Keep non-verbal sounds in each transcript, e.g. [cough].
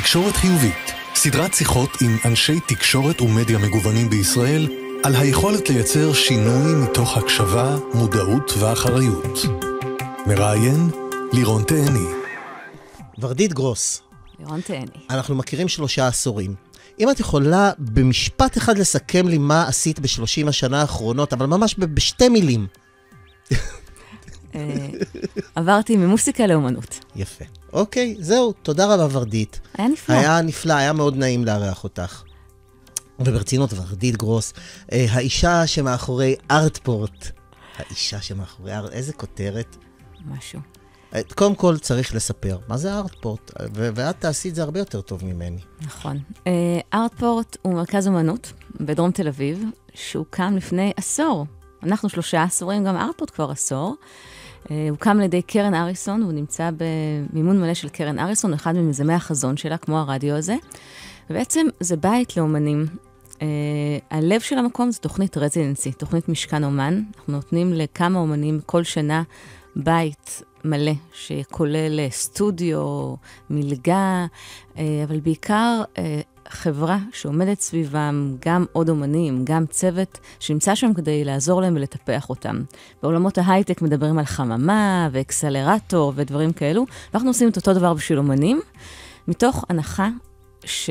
תקשורת חיובית, סדרת שיחות עם אנשי תקשורת ומדיה מגוונים בישראל על היכולת לייצר שינוי מתוך הקשבה, מודעות ואחריות. מראיין לירון תאני. ורדית גרוס. לירון תאני. אנחנו מכירים שלושה עשורים. אם את יכולה במשפט אחד לסכם לי מה עשית בשלושים השנה האחרונות, אבל ממש בשתי מילים. אה, עברתי ממוסיקה לאומנות. יפה. אוקיי, זהו, תודה רבה ורדית. היה נפלא. היה נפלא, היה מאוד נעים לארח אותך. וברצינות, ורדית גרוס, אה, האישה שמאחורי ארטפורט. האישה שמאחורי ארטפורט, איזה כותרת. משהו. אה, קודם כל צריך לספר, מה זה ארטפורט? ואת תעשי את זה הרבה יותר טוב ממני. נכון. אה, ארטפורט הוא מרכז אמנות בדרום תל אביב, שהוקם לפני עשור. אנחנו שלושה עשורים, גם ארטפורט כבר עשור. אה, הוקם על ידי קרן אריסון, הוא נמצא במימון מלא של קרן אריסון, אחד ממיזמי החזון שלה, כמו הרדיו הזה. ובעצם זה בית לאומנים. Uh, הלב של המקום זה תוכנית רזידנסי, תוכנית משכן אומן. אנחנו נותנים לכמה אומנים כל שנה בית מלא, שכולל אה, סטודיו, מלגה, uh, אבל בעיקר uh, חברה שעומדת סביבם גם עוד אומנים, גם צוות שנמצא שם כדי לעזור להם ולטפח אותם. בעולמות ההייטק מדברים על חממה ואקסלרטור ודברים כאלו, ואנחנו עושים את אותו דבר בשביל אומנים, מתוך הנחה ש...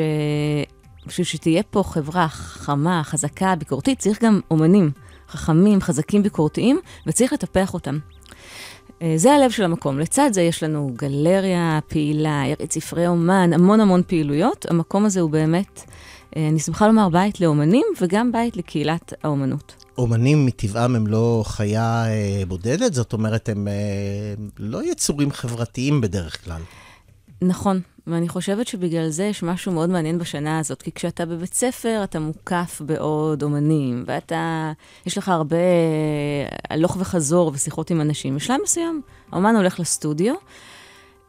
בשביל שתהיה פה חברה חכמה, חזקה, ביקורתית, צריך גם אומנים חכמים, חזקים, ביקורתיים, וצריך לטפח אותם. אה, זה הלב של המקום. לצד זה יש לנו גלריה פעילה, ספרי אומן, המון המון פעילויות. המקום הזה הוא באמת, אה, אני שמחה לומר, בית לאומנים וגם בית לקהילת האומנות. אומנים מטבעם הם לא חיה אה, בודדת? זאת אומרת, הם לא יצורים חברתיים בדרך כלל. נכון, ואני חושבת שבגלל זה יש משהו מאוד מעניין בשנה הזאת, כי כשאתה בבית ספר, אתה מוקף בעוד אומנים, ואתה, יש לך הרבה אה, הלוך וחזור ושיחות עם אנשים. בשלב מסוים, האומן הולך לסטודיו,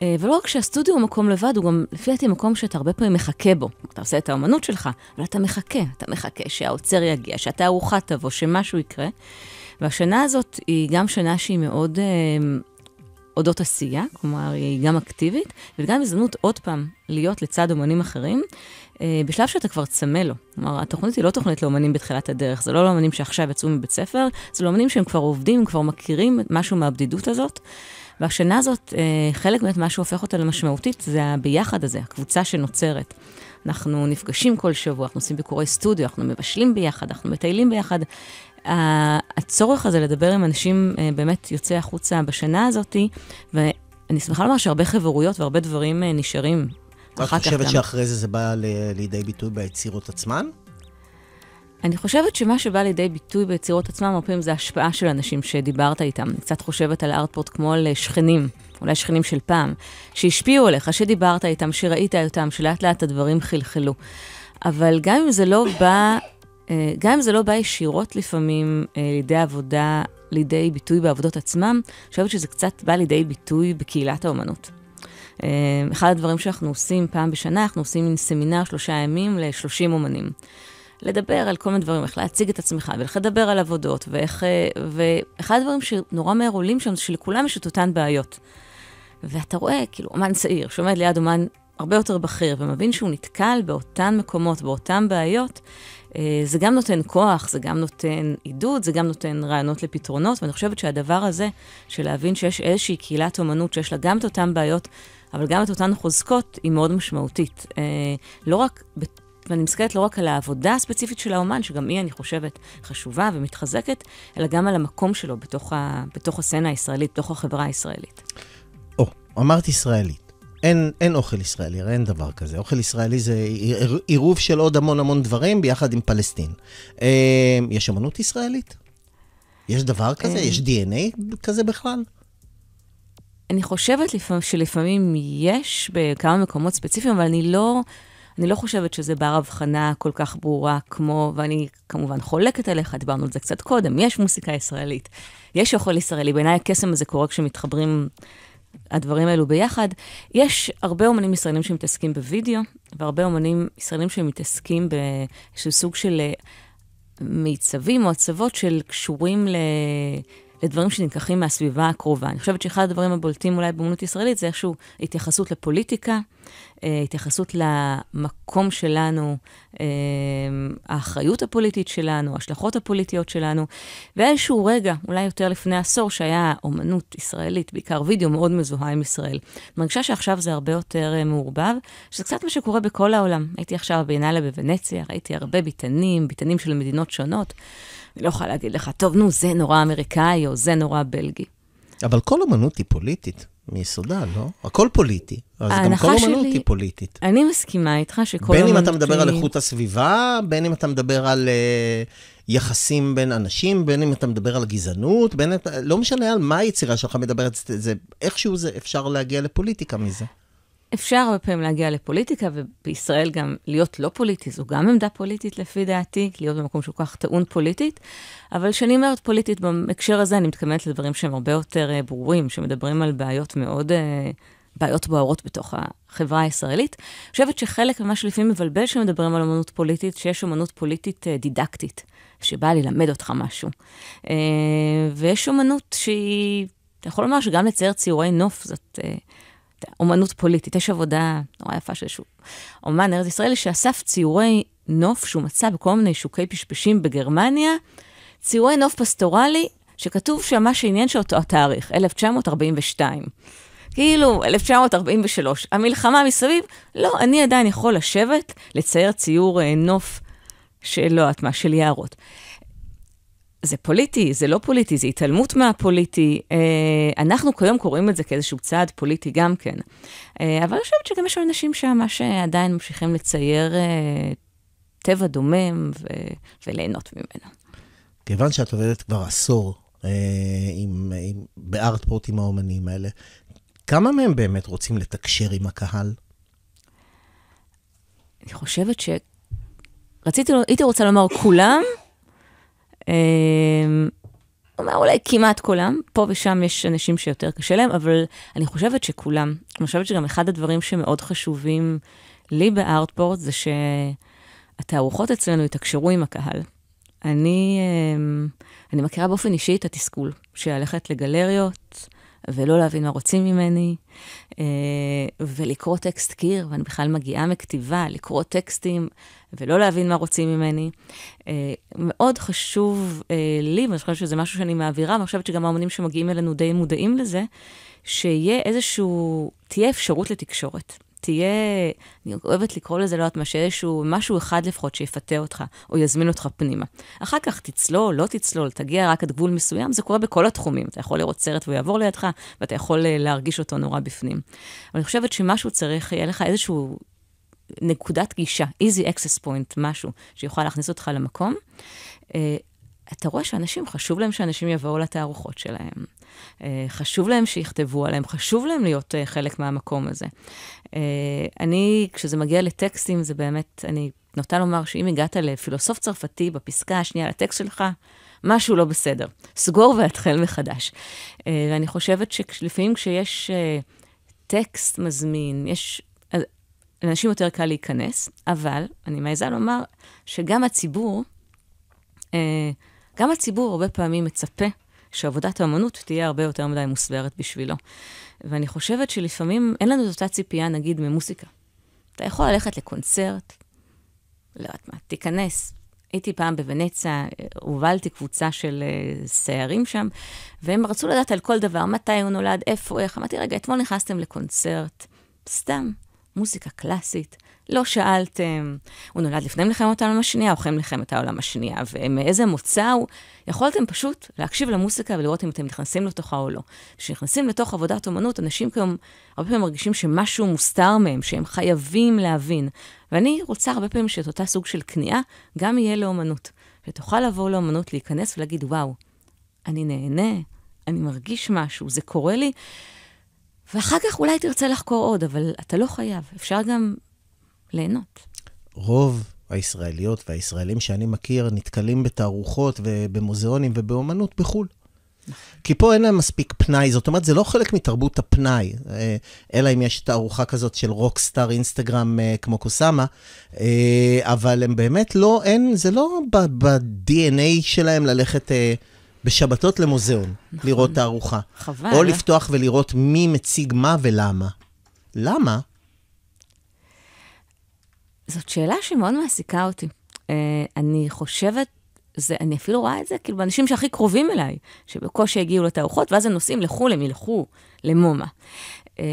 אה, ולא רק שהסטודיו הוא מקום לבד, הוא גם, לפי דעתי, מקום שאתה הרבה פעמים מחכה בו. אתה עושה את האומנות שלך, אבל אתה מחכה, אתה מחכה שהעוצר יגיע, שהתערוכה תבוא, שמשהו יקרה. והשנה הזאת היא גם שנה שהיא מאוד... אה, אודות עשייה, כלומר היא גם אקטיבית, וגם הזדמנות עוד פעם להיות לצד אומנים אחרים, אה, בשלב שאתה כבר צמא לו. כלומר, התוכנית היא לא תוכנית לאומנים בתחילת הדרך, זה לא לאומנים שעכשיו יצאו מבית ספר, זה לאומנים שהם כבר עובדים, הם כבר מכירים משהו מהבדידות הזאת. והשנה הזאת, אה, חלק באמת מה שהופך אותה למשמעותית זה הביחד הזה, הקבוצה שנוצרת. אנחנו נפגשים כל שבוע, אנחנו עושים ביקורי סטודיו, אנחנו מבשלים ביחד, אנחנו מטיילים ביחד, הצורך הזה לדבר עם אנשים אה, באמת יוצא החוצה בשנה הזאתי, ואני שמחה לומר שהרבה חברויות והרבה דברים אה, נשארים. את חושבת שאחרי זה זה בא לידי ביטוי ביצירות עצמן? אני חושבת שמה שבא לידי ביטוי ביצירות עצמן, הרבה פעמים זה השפעה של אנשים שדיברת איתם. אני קצת חושבת על ארטפורט כמו על אה, שכנים, אולי שכנים של פעם, שהשפיעו עליך, שדיברת איתם, שראית אותם, שלאט לאט הדברים חלחלו. אבל גם אם זה לא בא אה, גם אם זה לא בא ישירות לפעמים אה, לידי עבודה, לידי ביטוי בעבודות עצמם, אני חושבת שזה קצת בא לידי ביטוי בקהילת האומנות. אה, אחד הדברים שאנחנו עושים פעם בשנה, אנחנו עושים מין סמינר שלושה ימים ל-30 אומנים. לדבר על כל מיני דברים, איך להציג את עצמך, ואיך לדבר על עבודות, ואיך... ואחד הדברים שנורא מהר עולים שם, זה שלכולם יש את אותן בעיות. ואתה רואה, כאילו, אומן צעיר שעומד ליד אומן הרבה יותר בכיר, ומבין שהוא נתקל באותן מקומות, באותן בעיות, אה, זה גם נותן כוח, זה גם נותן עידוד, זה גם נותן רעיונות לפתרונות, ואני חושבת שהדבר הזה, של להבין שיש איזושהי קהילת אומנות שיש לה גם את אותן בעיות, אבל גם את אותן חוזקות, היא מאוד משמעותית. אה, לא רק, ואני מסתכלת לא רק על העבודה הספציפית של האומן, שגם היא, אני חושבת, חשובה ומתחזקת, אלא גם על המקום שלו בתוך, ה, בתוך הסצנה הישראלית, בתוך החברה הישראלית. או, oh, אמרת ישראלית. אין, אין אוכל ישראלי, הרי אין דבר כזה. אוכל ישראלי זה עירוב של עוד המון המון דברים ביחד עם פלסטין. אה, יש אמנות ישראלית? יש דבר כזה? אה... יש DNA כזה בכלל? אני חושבת לפעמים, שלפעמים יש בכמה מקומות ספציפיים, אבל אני לא, אני לא חושבת שזה בר הבחנה כל כך ברורה כמו, ואני כמובן חולקת עליך, דיברנו על זה קצת קודם, יש מוסיקה ישראלית, יש אוכל ישראלי, בעיניי הקסם הזה קורה כשמתחברים הדברים האלו ביחד. יש הרבה אומנים ישראלים שמתעסקים בווידאו, והרבה אומנים ישראלים שמתעסקים באיזשהו סוג של אה, מיצבים או הצוות של קשורים ל... לדברים שנלקחים מהסביבה הקרובה. אני חושבת שאחד הדברים הבולטים אולי באמנות ישראלית זה איזשהו התייחסות לפוליטיקה, אה, התייחסות למקום שלנו, אה, האחריות הפוליטית שלנו, ההשלכות הפוליטיות שלנו, והיה איזשהו רגע, אולי יותר לפני עשור, שהיה אומנות ישראלית, בעיקר וידאו, מאוד מזוהה עם ישראל. מרגישה שעכשיו זה הרבה יותר אה, מעורבב, שזה קצת מה שקורה בכל העולם. הייתי עכשיו בינאלה בוונציה, ראיתי הרבה ביטנים, ביטנים של מדינות שונות. אני לא יכולה להגיד לך, טוב, נו, זה נורא אמריקאי או זה נורא בלגי. אבל כל אמנות היא פוליטית. מיסודה, לא? הכל פוליטי. אז גם כל אמנות היא פוליטית. אני מסכימה איתך שכל אמנות... בין אם אתה מדבר על איכות הסביבה, בין אם אתה מדבר על uh, יחסים בין אנשים, בין אם אתה מדבר על גזענות, בין... לא משנה על מה היצירה שלך מדברת, זה, איכשהו זה אפשר להגיע לפוליטיקה מזה. אפשר הרבה פעמים להגיע לפוליטיקה, ובישראל גם להיות לא פוליטי זו גם עמדה פוליטית לפי דעתי, להיות במקום שהוא כל כך טעון פוליטית. אבל כשאני אומרת פוליטית בהקשר הזה, אני מתכוונת לדברים שהם הרבה יותר אה, ברורים, שמדברים על בעיות מאוד, אה, בעיות בוערות בתוך החברה הישראלית. אני חושבת שחלק ממה שלפעמים מבלבל שמדברים על אמנות פוליטית, שיש אמנות פוליטית אה, דידקטית, שבאה ללמד אותך משהו. ויש אמנות שהיא, אתה יכול לומר שגם לצייר ציורי נוף זאת... אומנות פוליטית. יש עבודה נורא יפה של איזשהו אומן ארץ ישראלי שאסף ציורי נוף שהוא מצא בכל מיני שוקי פשפשים בגרמניה, ציורי נוף פסטורלי, שכתוב שם מה שעניין שאותו התאריך, 1942. כאילו, 1943. המלחמה מסביב, לא, אני עדיין יכול לשבת, לצייר ציור אה, נוף של לא יודעת מה, של יערות. זה פוליטי, זה לא פוליטי, זה התעלמות מהפוליטי. אה, אנחנו כיום קוראים את זה כאיזשהו צעד פוליטי גם כן. אה, אבל אני חושבת שגם יש אנשים שם שעדיין ממשיכים לצייר אה, טבע דומם ו... וליהנות ממנו. כיוון שאת עובדת כבר עשור אה, עם, עם, בארטפורט עם האומנים האלה, כמה מהם באמת רוצים לתקשר עם הקהל? אני חושבת ש... רציתי, לא- הייתי רוצה לומר כולם, אמ, אומר אולי כמעט כולם, פה ושם יש אנשים שיותר קשה להם, אבל אני חושבת שכולם. אני חושבת שגם אחד הדברים שמאוד חשובים לי בארטפורט זה שהתערוכות אצלנו יתקשרו עם הקהל. אני, אמ, אני מכירה באופן אישי את התסכול, שהלכת לגלריות, ולא להבין מה רוצים ממני, אה, ולקרוא טקסט קיר, ואני בכלל מגיעה מכתיבה, לקרוא טקסטים ולא להבין מה רוצים ממני. אה, מאוד חשוב אה, לי, ואני חושבת שזה משהו שאני מעבירה, ואני חושבת שגם האמנים שמגיעים אלינו די מודעים לזה, שיהיה איזשהו, תהיה אפשרות לתקשורת. תהיה, אני אוהבת לקרוא לזה, לא יודעת מה, שאיזשהו, משהו אחד לפחות שיפתה אותך, או יזמין אותך פנימה. אחר כך תצלול, לא תצלול, תגיע רק עד גבול מסוים, זה קורה בכל התחומים. אתה יכול לראות סרט והוא יעבור לידך, ואתה יכול אה, להרגיש אותו נורא בפנים. אבל אני חושבת שמשהו צריך, יהיה לך איזשהו נקודת גישה, easy access point, משהו שיוכל להכניס אותך למקום. אה, אתה רואה שאנשים, חשוב להם שאנשים יבואו לתערוכות שלהם. אה, חשוב להם שיכתבו עליהם, חשוב להם להיות אה, חלק מהמקום הזה. אה, אני, כשזה מגיע לטקסטים, זה באמת, אני נוטה לומר שאם הגעת לפילוסוף צרפתי בפסקה השנייה לטקסט שלך, משהו לא בסדר. סגור והתחל מחדש. ואני חושבת שלפעמים כשיש טקסט מזמין, יש... לאנשים יותר קל להיכנס, אבל אני מעיזה לומר שגם הציבור, אה, גם הציבור הרבה פעמים מצפה שעבודת האמנות תהיה הרבה יותר מדי מוסברת בשבילו. ואני חושבת שלפעמים אין לנו את אותה ציפייה, נגיד, ממוסיקה. אתה יכול ללכת לקונצרט, לא יודעת מה, תיכנס. הייתי פעם בוונציה, הובלתי קבוצה של אה, סיירים שם, והם רצו לדעת על כל דבר, מתי הוא נולד, איפה, איך. אמרתי, רגע, אתמול נכנסתם לקונצרט, סתם, מוזיקה קלאסית. לא שאלתם, הוא נולד לפני מלחמת העולם השנייה, או אחרי מלחמת העולם השנייה, ומאיזה מוצא הוא. יכולתם פשוט להקשיב למוסיקה ולראות אם אתם נכנסים לתוכה או לא. כשנכנסים לתוך עבודת אומנות, אנשים כיום הרבה פעמים מרגישים שמשהו מוסתר מהם, שהם חייבים להבין. ואני רוצה הרבה פעמים שאת אותה סוג של כניעה גם יהיה לאומנות. שתוכל לבוא לאומנות, להיכנס ולהגיד, וואו, אני נהנה, אני מרגיש משהו, זה קורה לי. ואחר כך אולי תרצה לחקור עוד, אבל אתה לא חייב. אפשר גם ליהנות. רוב הישראליות והישראלים שאני מכיר נתקלים בתערוכות ובמוזיאונים ובאומנות בחו"ל. כי פה אין להם מספיק פנאי, זאת אומרת, זה לא חלק מתרבות הפנאי, אה, אלא אם יש תערוכה כזאת של רוקסטאר אינסטגרם אה, כמו קוסאמה, אה, אבל הם באמת לא, אין, זה לא ב-DNA שלהם ללכת בשבתות למוזיאון, נכון. לראות תערוכה. חבל. או לפתוח ולראות מי מציג מה ולמה. למה? זאת שאלה שמאוד מעסיקה אותי. אה, אני חושבת זה, אני אפילו רואה את זה כאילו באנשים שהכי קרובים אליי, שבקושי הגיעו לתערוכות, ואז הם נוסעים לחו"ל, הם ילכו למומה. אה,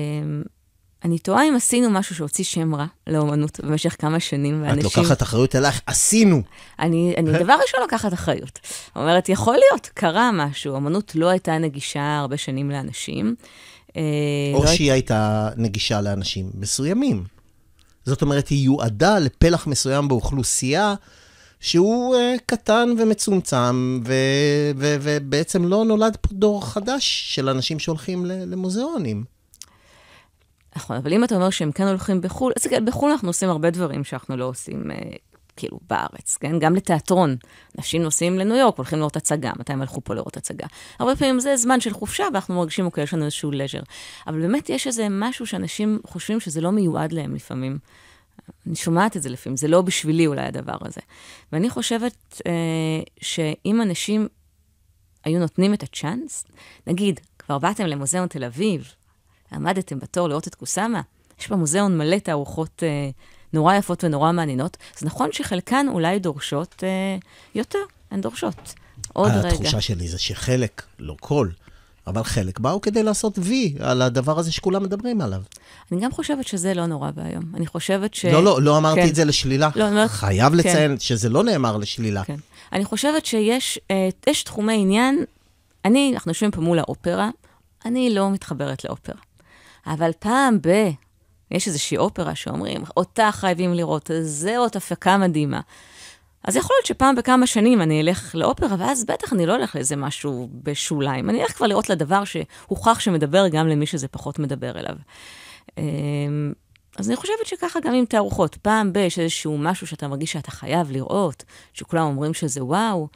אני תוהה אם עשינו משהו שהוציא שם רע לאומנות במשך כמה שנים, ואנשים... את לוקחת אחריות אלייך, עשינו. אני, אני [laughs] דבר ראשון לוקחת אחריות. אומרת, יכול להיות, קרה משהו, אומנות לא הייתה נגישה הרבה שנים לאנשים. אה, לא או לא שהיא הייתה נגישה לאנשים מסוימים. זאת אומרת, היא יועדה לפלח מסוים באוכלוסייה שהוא uh, קטן ומצומצם, ו- ו- ובעצם לא נולד פה דור חדש של אנשים שהולכים למוזיאונים. נכון, אבל אם אתה אומר שהם כן הולכים בחו"ל, אז כן, בחו"ל אנחנו עושים הרבה דברים שאנחנו לא עושים אה, כאילו, בארץ, כן? גם לתיאטרון. אנשים נוסעים לניו יורק, הולכים לראות הצגה, מתי הם הלכו פה לראות הצגה. הרבה פעמים זה זמן של חופשה, ואנחנו מרגישים, אוקיי, יש לנו איזשהו לז'ר. אבל באמת יש איזה משהו שאנשים חושבים שזה לא מיועד להם לפעמים. אני שומעת את זה לפעמים, זה לא בשבילי אולי הדבר הזה. ואני חושבת אה, שאם אנשים היו נותנים את הצ'אנס, נגיד, כבר באתם למוזיאון תל אביב, עמדתם בתור לראות את קוסאמה, יש במוזיאון מלא תערוכות... אה, נורא יפות ונורא מעניינות, אז נכון שחלקן אולי דורשות אה, יותר, הן דורשות. עוד התחושה רגע. התחושה שלי זה שחלק, לא כל, אבל חלק באו כדי לעשות וי על הדבר הזה שכולם מדברים עליו. אני גם חושבת שזה לא נורא ואיום. אני חושבת ש... לא, לא, לא אמרתי כן. את זה לשלילה. לא, אני אומרת... חייב כן. לציין שזה לא נאמר לשלילה. כן. אני חושבת שיש אה, תחומי עניין. אני, אנחנו יושבים פה מול האופרה, אני לא מתחברת לאופרה. אבל פעם ב... יש איזושהי אופרה שאומרים, אותה חייבים לראות, זה עוד הפקה מדהימה. אז יכול להיות שפעם בכמה שנים אני אלך לאופרה, ואז בטח אני לא אלך לאיזה משהו בשוליים. אני אלך כבר לראות לדבר שהוכח שמדבר גם למי שזה פחות מדבר אליו. אמ, אז אני חושבת שככה גם עם תערוכות. פעם ב, יש איזשהו משהו שאתה מרגיש שאתה חייב לראות, שכולם אומרים שזה וואו.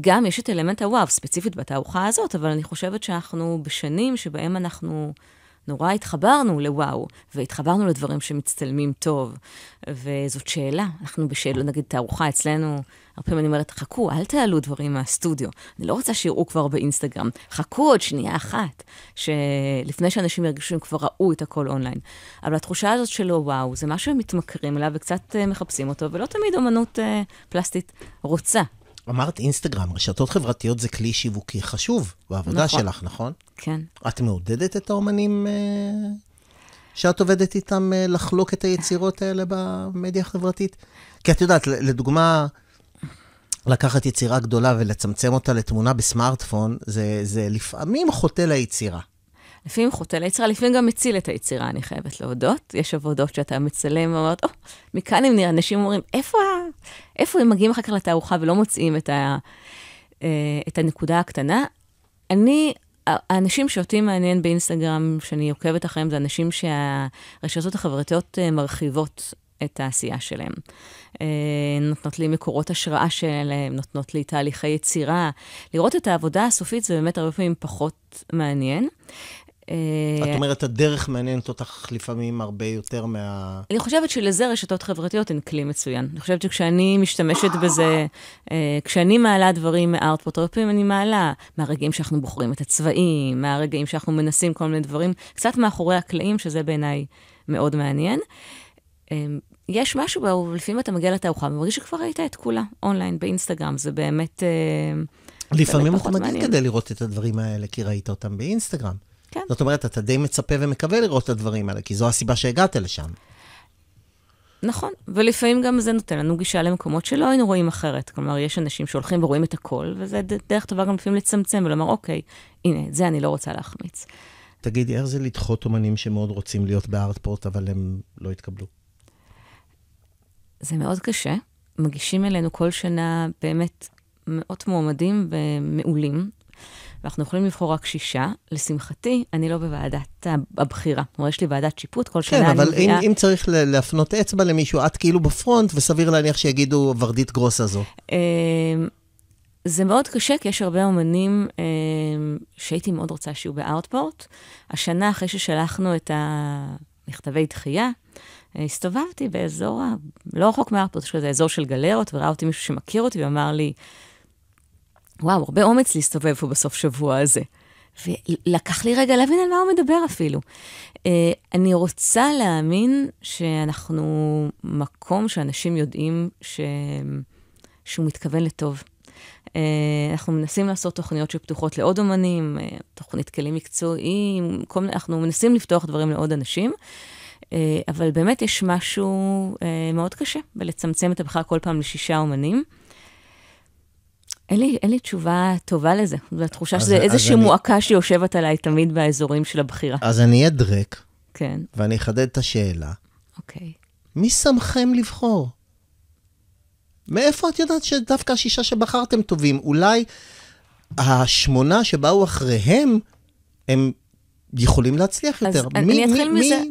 גם יש את אלמנט הוואו, ספציפית בתערוכה הזאת, אבל אני חושבת שאנחנו בשנים שבהם אנחנו נורא התחברנו לוואו, והתחברנו לדברים שמצטלמים טוב, וזאת שאלה. אנחנו בשאלה, נגיד, תערוכה אצלנו, הרבה פעמים אני אומרת, חכו, אל תעלו דברים מהסטודיו. אני לא רוצה שיראו כבר באינסטגרם. חכו עוד שנייה אחת, שלפני שאנשים ירגישו שהם כבר ראו את הכל אונליין. אבל התחושה הזאת של הוואו, זה משהו שהם מתמכרים אליו וקצת אה, מחפשים אותו, ולא תמיד אומנות אה, פלסטית רוצה אמרת אינסטגרם, רשתות חברתיות זה כלי שיווקי חשוב בעבודה נכון. שלך, נכון? כן. את מעודדת את האומנים אה, שאת עובדת איתם אה, לחלוק את היצירות האלה במדיה החברתית? כי את יודעת, לדוגמה, לקחת יצירה גדולה ולצמצם אותה לתמונה בסמארטפון, זה, זה לפעמים חוטא ליצירה. לפעמים חוטא ליצירה, לפעמים גם מציל את היצירה, אני חייבת להודות. יש עבודות שאתה מצלם ואומרת, או, oh, מכאן הם נראה, אנשים אומרים, איפה, איפה הם מגיעים אחר כך לתערוכה ולא מוצאים את, ה, אה, את הנקודה הקטנה? אני, האנשים שאותי מעניין באינסטגרם, שאני עוקבת אחריהם, זה אנשים שהרשתות החברתיות אה, מרחיבות את העשייה שלהם. אה, נותנות לי מקורות השראה שלהם, נותנות לי תהליכי יצירה. לראות את העבודה הסופית זה באמת הרבה פעמים פחות מעניין. אה, את אומרת, הדרך מעניינת אותך לפעמים הרבה יותר מה... אני חושבת שלזה רשתות חברתיות הן כלי מצוין. אני חושבת שכשאני משתמשת בזה, אה, כשאני מעלה דברים מארטפוטרופים, אני מעלה מהרגעים שאנחנו בוחרים את הצבעים, מהרגעים שאנחנו מנסים כל מיני דברים, קצת מאחורי הקלעים, שזה בעיניי מאוד מעניין. אה, יש משהו, לפעמים אתה מגיע לתערוכה ומרגיש שכבר ראית את כולה אונליין, באינסטגרם, זה באמת... לפעמים באמת אתה מגיע כדי לראות את הדברים האלה, כי ראית אותם באינסטגרם. כן. זאת אומרת, אתה די מצפה ומקווה לראות את הדברים האלה, כי זו הסיבה שהגעת לשם. נכון, ולפעמים גם זה נותן לנו גישה למקומות שלא היינו רואים אחרת. כלומר, יש אנשים שהולכים ורואים את הכל, וזה דרך טובה גם לפעמים לצמצם ולומר, אוקיי, הנה, את זה אני לא רוצה להחמיץ. תגידי, איך זה לדחות אומנים שמאוד רוצים להיות בארטפורט, אבל הם לא התקבלו? זה מאוד קשה. מגישים אלינו כל שנה באמת מאות מועמדים ומעולים, ואנחנו יכולים לבחור רק שישה. לשמחתי, אני לא בוועדת הבחירה. כלומר, יש לי ועדת שיפוט, כל שנה כן, אני מביאה... כן, אבל אם, צריך להפנות אצבע למישהו, את כאילו בפרונט, וסביר להניח שיגידו ורדית גרוס הזו. אמ, זה מאוד קשה, כי יש הרבה אומנים אה, שהייתי מאוד רוצה שיהיו בארטפורט. השנה, אחרי ששלחנו את המכתבי דחייה, אה, הסתובבתי באזור, לא רחוק מארטפורט, יש כזה אזור של גלרות, וראה אותי מישהו שמכיר אותי ואמר לי, וואו, הרבה אומץ להסתובב פה בסוף שבוע הזה. ולקח לי רגע להבין על מה הוא מדבר אפילו. אה, אני רוצה להאמין שאנחנו מקום שאנשים יודעים ש... שהוא מתכוון לטוב. אה, אנחנו מנסים לעשות תוכניות שפתוחות לעוד אומנים, אה, תוכנית כלים מקצועיים, כל... אנחנו מנסים לפתוח דברים לעוד אנשים. אבל באמת יש משהו מאוד קשה בלצמצם את הבחירה כל פעם לשישה אומנים. אין לי, אין לי תשובה טובה לזה, והתחושה שזה איזושהי אני... מועקה שיושבת עליי תמיד באזורים של הבחירה. אז אני אהיה דרק, כן. ואני אחדד את השאלה. אוקיי. מי שמכם לבחור? מאיפה את יודעת שדווקא השישה שבחרתם טובים? אולי השמונה שבאו אחריהם הם יכולים להצליח יותר. אז מי, אני אתחיל מי, מזה...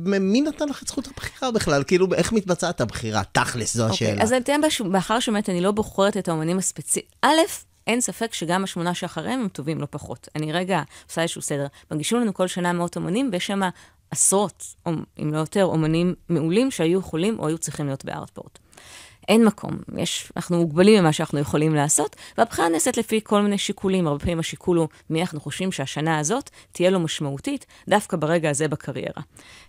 מי, מי נתן לך את זכות הבחירה בכלל? כאילו, איך מתבצעת הבחירה? תכלס, זו okay, אוקיי, השאלה. אז אני אתן בש... מאחר שבאמת אני לא בוחרת את האומנים הספציפיים, א', אין ספק שגם השמונה שאחריהם הם טובים לא פחות. אני רגע עושה איזשהו סדר. מגישים לנו כל שנה מאות אומנים, ויש שם עשרות, אם לא יותר, אומנים מעולים שהיו יכולים או היו צריכים להיות בארטפורט. אין מקום, יש, אנחנו מוגבלים ממה שאנחנו יכולים לעשות, והבחירה נעשית לפי כל מיני שיקולים, הרבה פעמים השיקול הוא מי אנחנו חושבים שהשנה הזאת תהיה לו משמעותית, דווקא ברגע הזה בקריירה.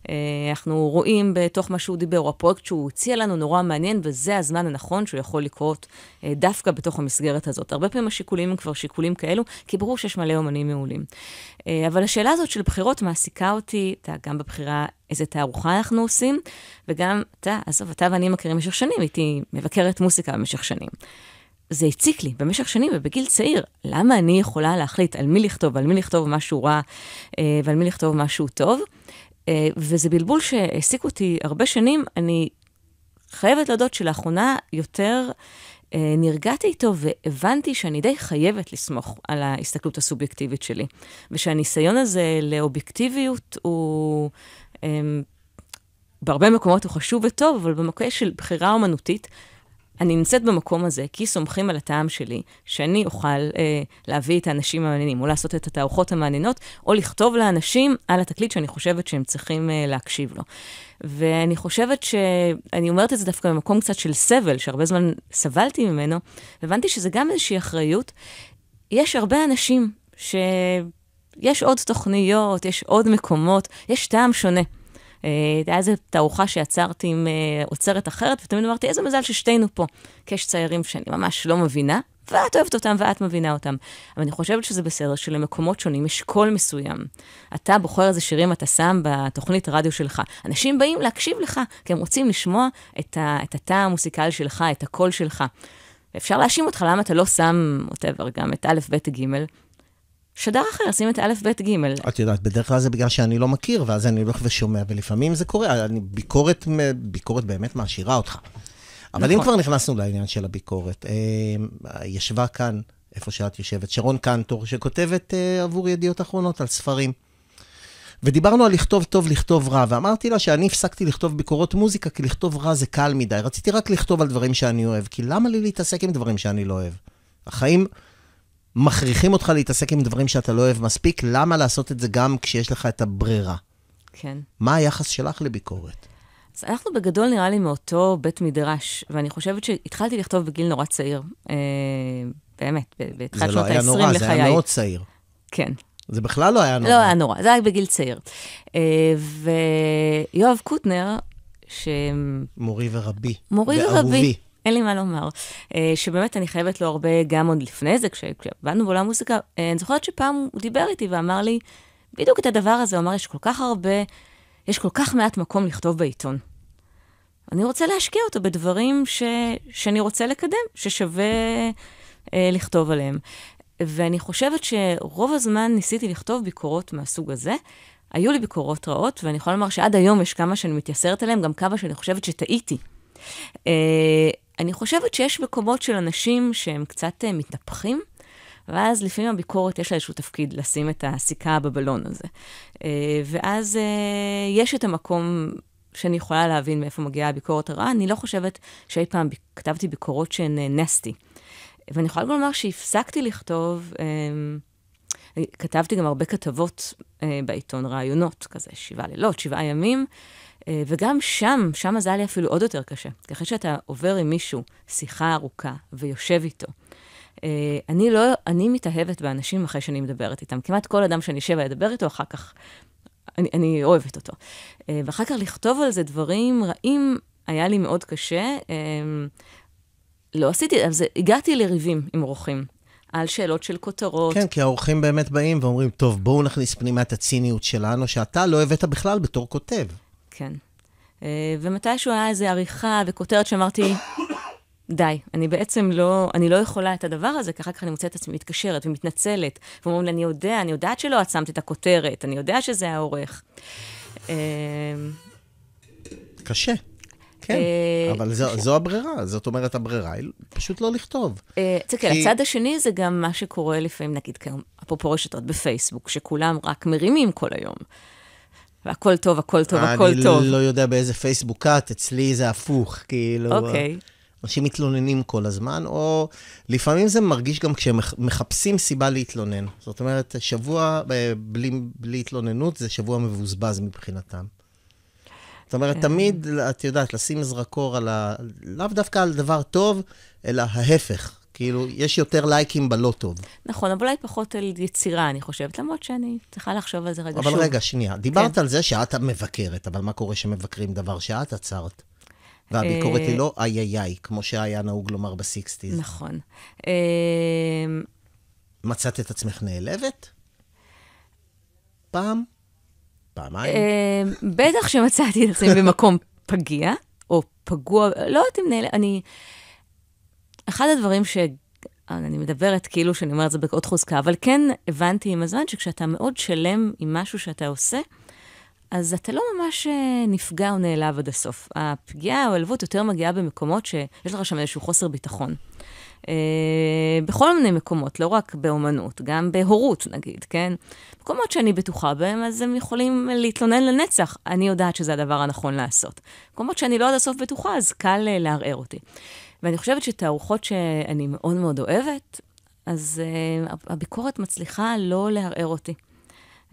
אה, אנחנו רואים בתוך מה שהוא דיבר, או הפרויקט שהוא הציע לנו נורא מעניין, וזה הזמן הנכון שהוא יכול לקרות אה, דווקא בתוך המסגרת הזאת. הרבה פעמים השיקולים הם כבר שיקולים כאלו, כי ברור שיש מלא אומנים מעולים. אה, אבל השאלה הזאת של בחירות מעסיקה אותי, גם בבחירה איזה תערוכה אנחנו עושים, וגם אתה, עזוב, אתה ואני מכירים במשך שנים, הייתי מבקרת מוסיקה במשך שנים. זה הציק לי במשך שנים ובגיל צעיר. למה אני יכולה להחליט על מי לכתוב, על מי לכתוב משהו רע אה, ועל מי לכתוב משהו טוב? אה, וזה בלבול שהעסיק אותי הרבה שנים. אני חייבת להודות שלאחרונה יותר אה, נרגעתי איתו והבנתי שאני די חייבת לסמוך על ההסתכלות הסובייקטיבית שלי, ושהניסיון הזה לאובייקטיביות הוא הם, אמ, בהרבה מקומות הוא חשוב וטוב, אבל במקום של בחירה אומנותית, אני נמצאת במקום הזה כי סומכים על הטעם שלי, שאני אוכל אה, להביא את האנשים המעניינים, או לעשות את התערוכות המעניינות, או לכתוב לאנשים על התקליט שאני חושבת שהם צריכים אה, להקשיב לו. ואני חושבת ש... אני אומרת את זה דווקא במקום קצת של סבל, שהרבה זמן סבלתי ממנו, הבנתי שזה גם איזושהי אחריות. יש הרבה אנשים ש... יש עוד תוכניות, יש עוד מקומות, יש טעם שונה. אה, הייתה איזו תערוכה שיצרתי עם אוצרת אה, אחרת, ותמיד אמרתי, איזה מזל ששתינו פה, כי יש ציירים שאני ממש לא מבינה, ואת אוהבת אותם ואת מבינה אותם. אבל אני חושבת שזה בסדר שלמקומות שונים יש קול מסוים. אתה בוחר איזה שירים אתה שם בתוכנית רדיו שלך. אנשים באים להקשיב לך, כי הם רוצים לשמוע את, ה, את התא המוסיקלי שלך, את הקול שלך. אפשר להאשים אותך למה אתה לא שם, ווטאבר, גם את א', ב', ג', שדר אחר שים את א', ב', ג'. את יודעת, בדרך כלל זה בגלל שאני לא מכיר, ואז אני הולך ושומע, ולפעמים זה קורה. אני, ביקורת, ביקורת באמת מעשירה אותך. אבל נכון. אם כבר נכנסנו לעניין של הביקורת, אה, ישבה כאן, איפה שאת יושבת, שרון קנטור, שכותבת אה, עבור ידיעות אחרונות על ספרים. ודיברנו על לכתוב טוב, לכתוב רע, ואמרתי לה שאני הפסקתי לכתוב ביקורות מוזיקה, כי לכתוב רע זה קל מדי. רציתי רק לכתוב על דברים שאני אוהב, כי למה לי להתעסק עם דברים שאני לא אוהב? החיים מכריחים אותך להתעסק עם דברים שאתה לא אוהב מספיק, למה לעשות את זה גם כשיש לך את הברירה? כן. מה היחס שלך לביקורת? אז אנחנו בגדול נראה לי מאותו בית מדרש, ואני חושבת שהתחלתי לכתוב בגיל נורא צעיר. אה, באמת, בתחילת שנות ה-20 לחיי. זה לא היה נורא, לחיי. זה היה מאוד צעיר. כן. זה בכלל לא היה לא נורא. לא היה נורא, זה היה בגיל צעיר. אה, ויואב קוטנר, ש... מורי ורבי. מורי ואהובי. ורבי. אין לי מה לומר. אה, שבאמת אני חייבת לו הרבה, גם עוד לפני זה, כשעבדנו בעולם המוזיקה, אה, אני זוכרת שפעם הוא דיבר איתי ואמר לי, בדיוק את הדבר הזה, הוא אמר, יש כל כך הרבה, יש כל כך מעט מקום לכתוב בעיתון. אני רוצה להשקיע אותו בדברים ש, שאני רוצה לקדם, ששווה אה, לכתוב עליהם. ואני חושבת שרוב הזמן ניסיתי לכתוב ביקורות מהסוג הזה. היו לי ביקורות רעות, ואני יכולה לומר שעד היום יש כמה שאני מתייסרת עליהן, גם כמה שאני חושבת שטעיתי. אה, אני חושבת שיש מקומות של אנשים שהם קצת אה, מתנפחים, ואז לפעמים הביקורת יש לה איזשהו תפקיד לשים את הסיכה בבלון הזה. אה, ואז אה, יש את המקום שאני יכולה להבין מאיפה מגיעה הביקורת הרעה. אני לא חושבת שאי פעם כתבתי ביקורות שהן נסטי. ואני יכולה גם לומר שהפסקתי לכתוב, אמ, כתבתי גם הרבה כתבות בעיתון, רעיונות, כזה שבעה לילות, שבעה ימים. אה, וגם שם, שם זה היה לי אפילו עוד יותר קשה. כי אחרי שאתה עובר עם מישהו שיחה ארוכה ויושב איתו, אה, אני לא, אני מתאהבת באנשים אחרי שאני מדברת איתם. כמעט כל אדם שאני אשב ואדבר איתו, אחר כך אני, אני אוהבת אותו. אה, ואחר כך לכתוב על זה דברים רעים, היה לי מאוד קשה. לא עשיתי, אז הגעתי לריבים עם אורחים. על שאלות של כותרות. כן, כי האורחים באמת באים ואומרים, טוב, בואו נכניס פנימה את הציניות שלנו, שאתה לא הבאת בכלל בתור כותב. כן. אה, ומתישהו היה איזו עריכה וכותרת שאמרתי, די, אני בעצם לא, אני לא יכולה את הדבר הזה, כי אחר כך אני מוצאת את עצמי מתקשרת ומתנצלת, ואומרים לי, אני יודע, אני יודעת שלא עצמת את הכותרת, אני יודע שזה העורך. אה, קשה. כן, אה, אבל זו, זו הברירה, זאת אומרת, הברירה היא פשוט לא לכתוב. זה כן, הצד השני זה גם מה שקורה לפעמים, נגיד, כיום, אפרופו רשתות בפייסבוק, שכולם רק מרימים כל היום. והכל טוב, הכל טוב, הכל טוב. אני לא יודע באיזה פייסבוק את, אצלי זה הפוך, כאילו... אוקיי. אנשים מתלוננים כל הזמן, או לפעמים זה מרגיש גם כשהם מחפשים סיבה להתלונן. זאת אומרת, שבוע אה, בלי, בלי התלוננות זה שבוע מבוזבז מבחינתם. זאת אומרת, כן. תמיד, את יודעת, לשים זרקור על ה... לאו דווקא על דבר טוב, אלא ההפך. כאילו, יש יותר לייקים בלא טוב. נכון, אבל אולי פחות על יצירה, אני חושבת, למרות שאני צריכה לחשוב על זה רגע אבל שוב. אבל רגע, שנייה. דיברת כן. על זה שאת המבקרת, אבל מה קורה שמבקרים דבר שאת עצרת? והביקורת אה, היא לא איי איי איי, כמו שהיה נהוג לומר בסיקסטיז. נכון. אה, מצאת את עצמך נעלבת? פעם? פעמיים? אה, בטח שמצאתי את עצמי במקום פגיע, או פגוע, לא יודעת אם נעלבת, אני... אחד הדברים ש... אני מדברת כאילו שאני אומרת זה בעוד חוזקה, אבל כן הבנתי עם הזמן שכשאתה מאוד שלם עם משהו שאתה עושה, אז אתה לא ממש אה, נפגע או נעלב עד הסוף. הפגיעה או העלבות יותר מגיעה במקומות שיש לך שם איזשהו חוסר ביטחון. אה, בכל מיני מקומות, לא רק באומנות, גם בהורות נגיד, כן? מקומות שאני בטוחה בהם, אז הם יכולים להתלונן לנצח. אני יודעת שזה הדבר הנכון לעשות. מקומות שאני לא עד הסוף בטוחה, אז קל אה, לערער אותי. ואני חושבת שתערוכות שאני מאוד מאוד אוהבת, אז uh, הביקורת מצליחה לא לערער אותי.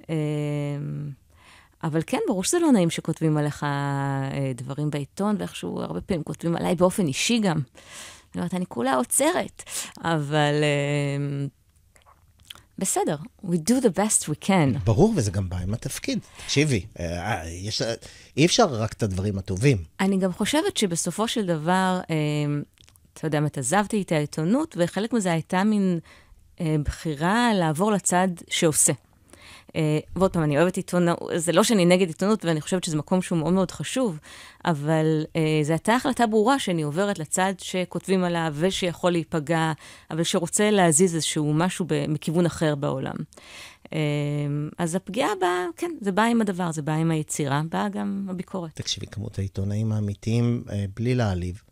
Uh, אבל כן, ברור שזה לא נעים שכותבים עליך uh, דברים בעיתון, ואיכשהו הרבה פעמים כותבים עליי באופן אישי גם. אני אומרת, אני כולה עוצרת, אבל... Uh, בסדר, we do the best we can. ברור, וזה גם בא עם התפקיד. תקשיבי, אה, יש, אי אפשר רק את הדברים הטובים. אני גם חושבת שבסופו של דבר, אה, אתה יודע, עזבתי את העיתונות, וחלק מזה הייתה מין אה, בחירה לעבור לצד שעושה. אה, ועוד פעם, אני אוהבת עיתונאות, זה לא שאני נגד עיתונות, ואני חושבת שזה מקום שהוא מאוד מאוד חשוב, אבל אה, זו הייתה החלטה ברורה שאני עוברת לצד שכותבים עליו ושיכול להיפגע, אבל שרוצה להזיז איזשהו משהו ב, מכיוון אחר בעולם. אה, אז הפגיעה באה, כן, זה בא עם הדבר, זה בא עם היצירה, באה גם הביקורת. תקשיבי, כמות העיתונאים האמיתיים, אה, בלי להעליב.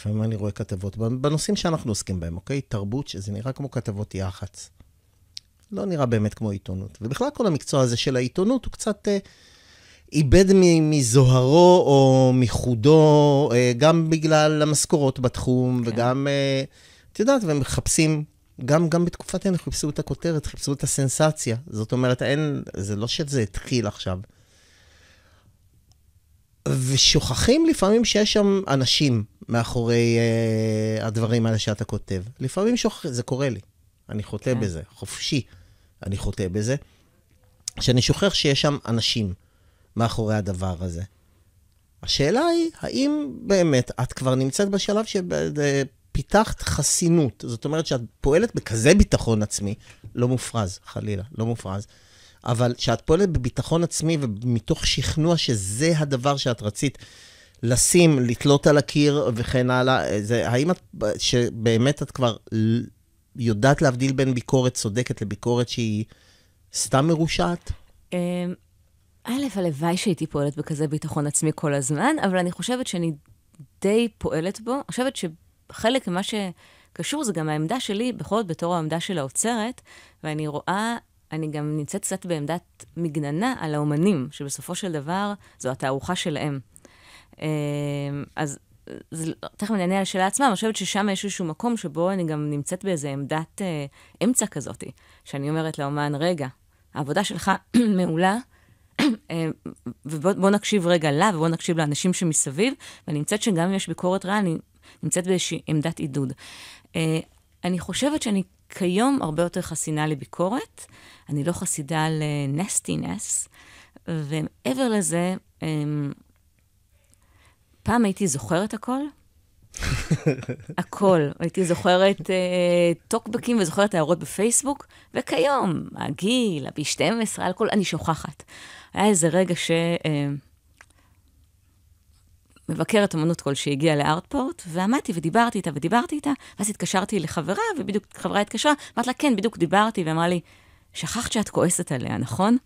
לפעמים אני רואה כתבות, בנושאים שאנחנו עוסקים בהם, אוקיי? תרבות, שזה נראה כמו כתבות יח"צ. לא נראה באמת כמו עיתונות. ובכלל כל המקצוע הזה של העיתונות הוא קצת אה, איבד מזוהרו או מחודו, אה, גם בגלל המשכורות בתחום, כן. וגם, אה, את יודעת, מחפשים, גם, גם בתקופתנו חיפשו את הכותרת, חיפשו את הסנסציה. זאת אומרת, אין, זה לא שזה התחיל עכשיו. ושוכחים לפעמים שיש שם אנשים. מאחורי אה, הדברים האלה שאתה כותב. לפעמים שוכח, זה קורה לי. אני חוטא כן. בזה, חופשי אני חוטא בזה. שאני שוכח שיש שם אנשים מאחורי הדבר הזה. השאלה היא, האם באמת את כבר נמצאת בשלב שפיתחת אה, חסינות? זאת אומרת שאת פועלת בכזה ביטחון עצמי, לא מופרז, חלילה, לא מופרז, אבל שאת פועלת בביטחון עצמי ומתוך שכנוע שזה הדבר שאת רצית לשים, לתלות על הקיר וכן הלאה, זה, האם את, שבאמת את כבר יודעת להבדיל בין ביקורת צודקת לביקורת שהיא סתם מרושעת? אמ, א', הלוואי שהייתי פועלת בכזה ביטחון עצמי כל הזמן, אבל אני חושבת שאני די פועלת בו. אני חושבת שחלק ממה שקשור זה גם העמדה שלי, בכל זאת בתור העמדה של האוצרת, ואני רואה, אני גם נמצאת קצת בעמדת מגננה על האומנים, שבסופו של דבר זו התערוכה שלהם. אמ, אז אה, זה, לא, תכף אני אענה על השאלה עצמה, אני חושבת ששם יש איזשהו מקום שבו אני גם נמצאת באיזה עמדת אה, אמצע כזאת, שאני אומרת לאומן, רגע, העבודה שלך [clears throat] מעולה, [clears throat] אה, ובוא נקשיב רגע לה, ובוא נקשיב לאנשים שמסביב, ואני נמצאת שגם אם יש ביקורת רעה, אני נמצאת באיזושהי עמדת עידוד. אה, אני חושבת שאני כיום הרבה יותר חסינה לביקורת, אני לא חסידה לנסטינס, ומעבר לזה, אה, פעם הייתי זוכרת הכל. הכל. הייתי זוכרת אה, טוקבקים וזוכרת הערות בפייסבוק, וכיום, הגיל, הבי 12, האלכוהול, אני שוכחת. היה איזה רגע ש... Uh, מבקרת אמנות כלשהי הגיעה לארטפורט, ועמדתי ודיברתי איתה ודיברתי איתה, ואז התקשרתי לחברה, ובדיוק חברה התקשרה, אמרתי לה, כן, בדיוק דיברתי, ואמרה לי, שכחת שאת כועסת עליה, נכון?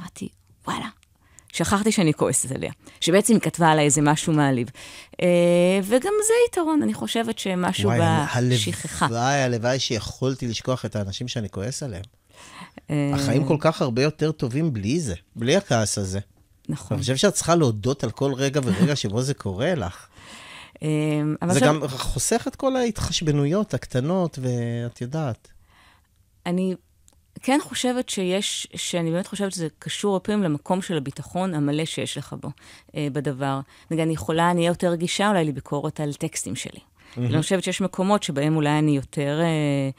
אמרתי, וואלה, שכחתי שאני כועסת עליה, שבעצם היא כתבה עליי איזה משהו מעליב. אה, וגם זה יתרון, אני חושבת שמשהו בשכחה. הלוואי, הלוואי שיכולתי לשכוח את האנשים שאני כועס עליהם. אה, החיים כל כך הרבה יותר טובים בלי זה, בלי הכעס הזה. נכון. אני חושב שאת צריכה להודות על כל רגע ורגע שבו זה קורה לך. אה, זה גם חוסך את כל ההתחשבנויות הקטנות, ואת יודעת. אני כן חושבת שיש, שאני באמת חושבת שזה קשור הרבה פעמים למקום של הביטחון המלא שיש לך בו, אה, בדבר. נגיד, אני יכולה, אני אהיה יותר רגישה אולי לביקורת על טקסטים שלי. Mm-hmm. אני חושבת שיש מקומות שבהם אולי אני יותר אה,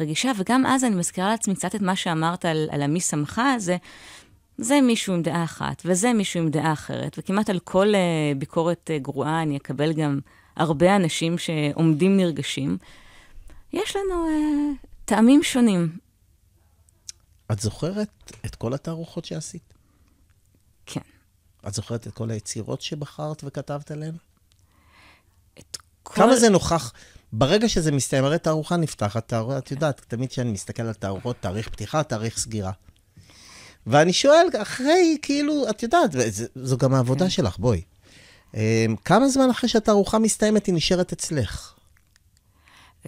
רגישה, וגם אז אני מזכירה לעצמי קצת את מה שאמרת על, על המי שמך זה, זה מישהו עם דעה אחת, וזה מישהו עם דעה אחרת, וכמעט על כל אה, ביקורת אה, גרועה אני אקבל גם הרבה אנשים שעומדים נרגשים. יש לנו אה, טעמים שונים, את זוכרת את כל התערוכות שעשית? כן. את זוכרת את כל היצירות שבחרת וכתבת עליהן? את כל... כמה זה נוכח? ברגע שזה מסתיים, הרי תערוכה נפתחת, תער... את יודעת, תמיד כשאני מסתכל על תערוכות, תאריך פתיחה, תאריך סגירה. ואני שואל, אחרי, כאילו, את יודעת, זו, זו גם העבודה כן. שלך, בואי. אמ, כמה זמן אחרי שהתערוכה מסתיימת היא נשארת אצלך?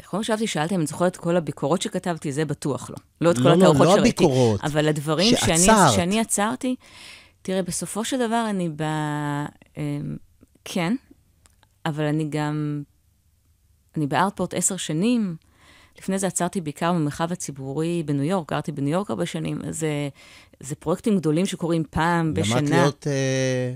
כמו שאהבתי, חשבתי, אם את זוכרת את כל הביקורות שכתבתי? זה בטוח לא. לא את לא, כל לא, התערוכות לא, לא שראיתי. לא, לא לא הביקורות. אבל הדברים שאני, שאני עצרתי, תראה, בסופו של דבר אני ב... אמ, כן, אבל אני גם... אני בארטפורט עשר שנים. לפני זה עצרתי בעיקר במרחב הציבורי בניו יורק, גרתי בניו יורק הרבה שנים, אז זה, זה פרויקטים גדולים שקורים פעם בשנה. למדת להיות אה,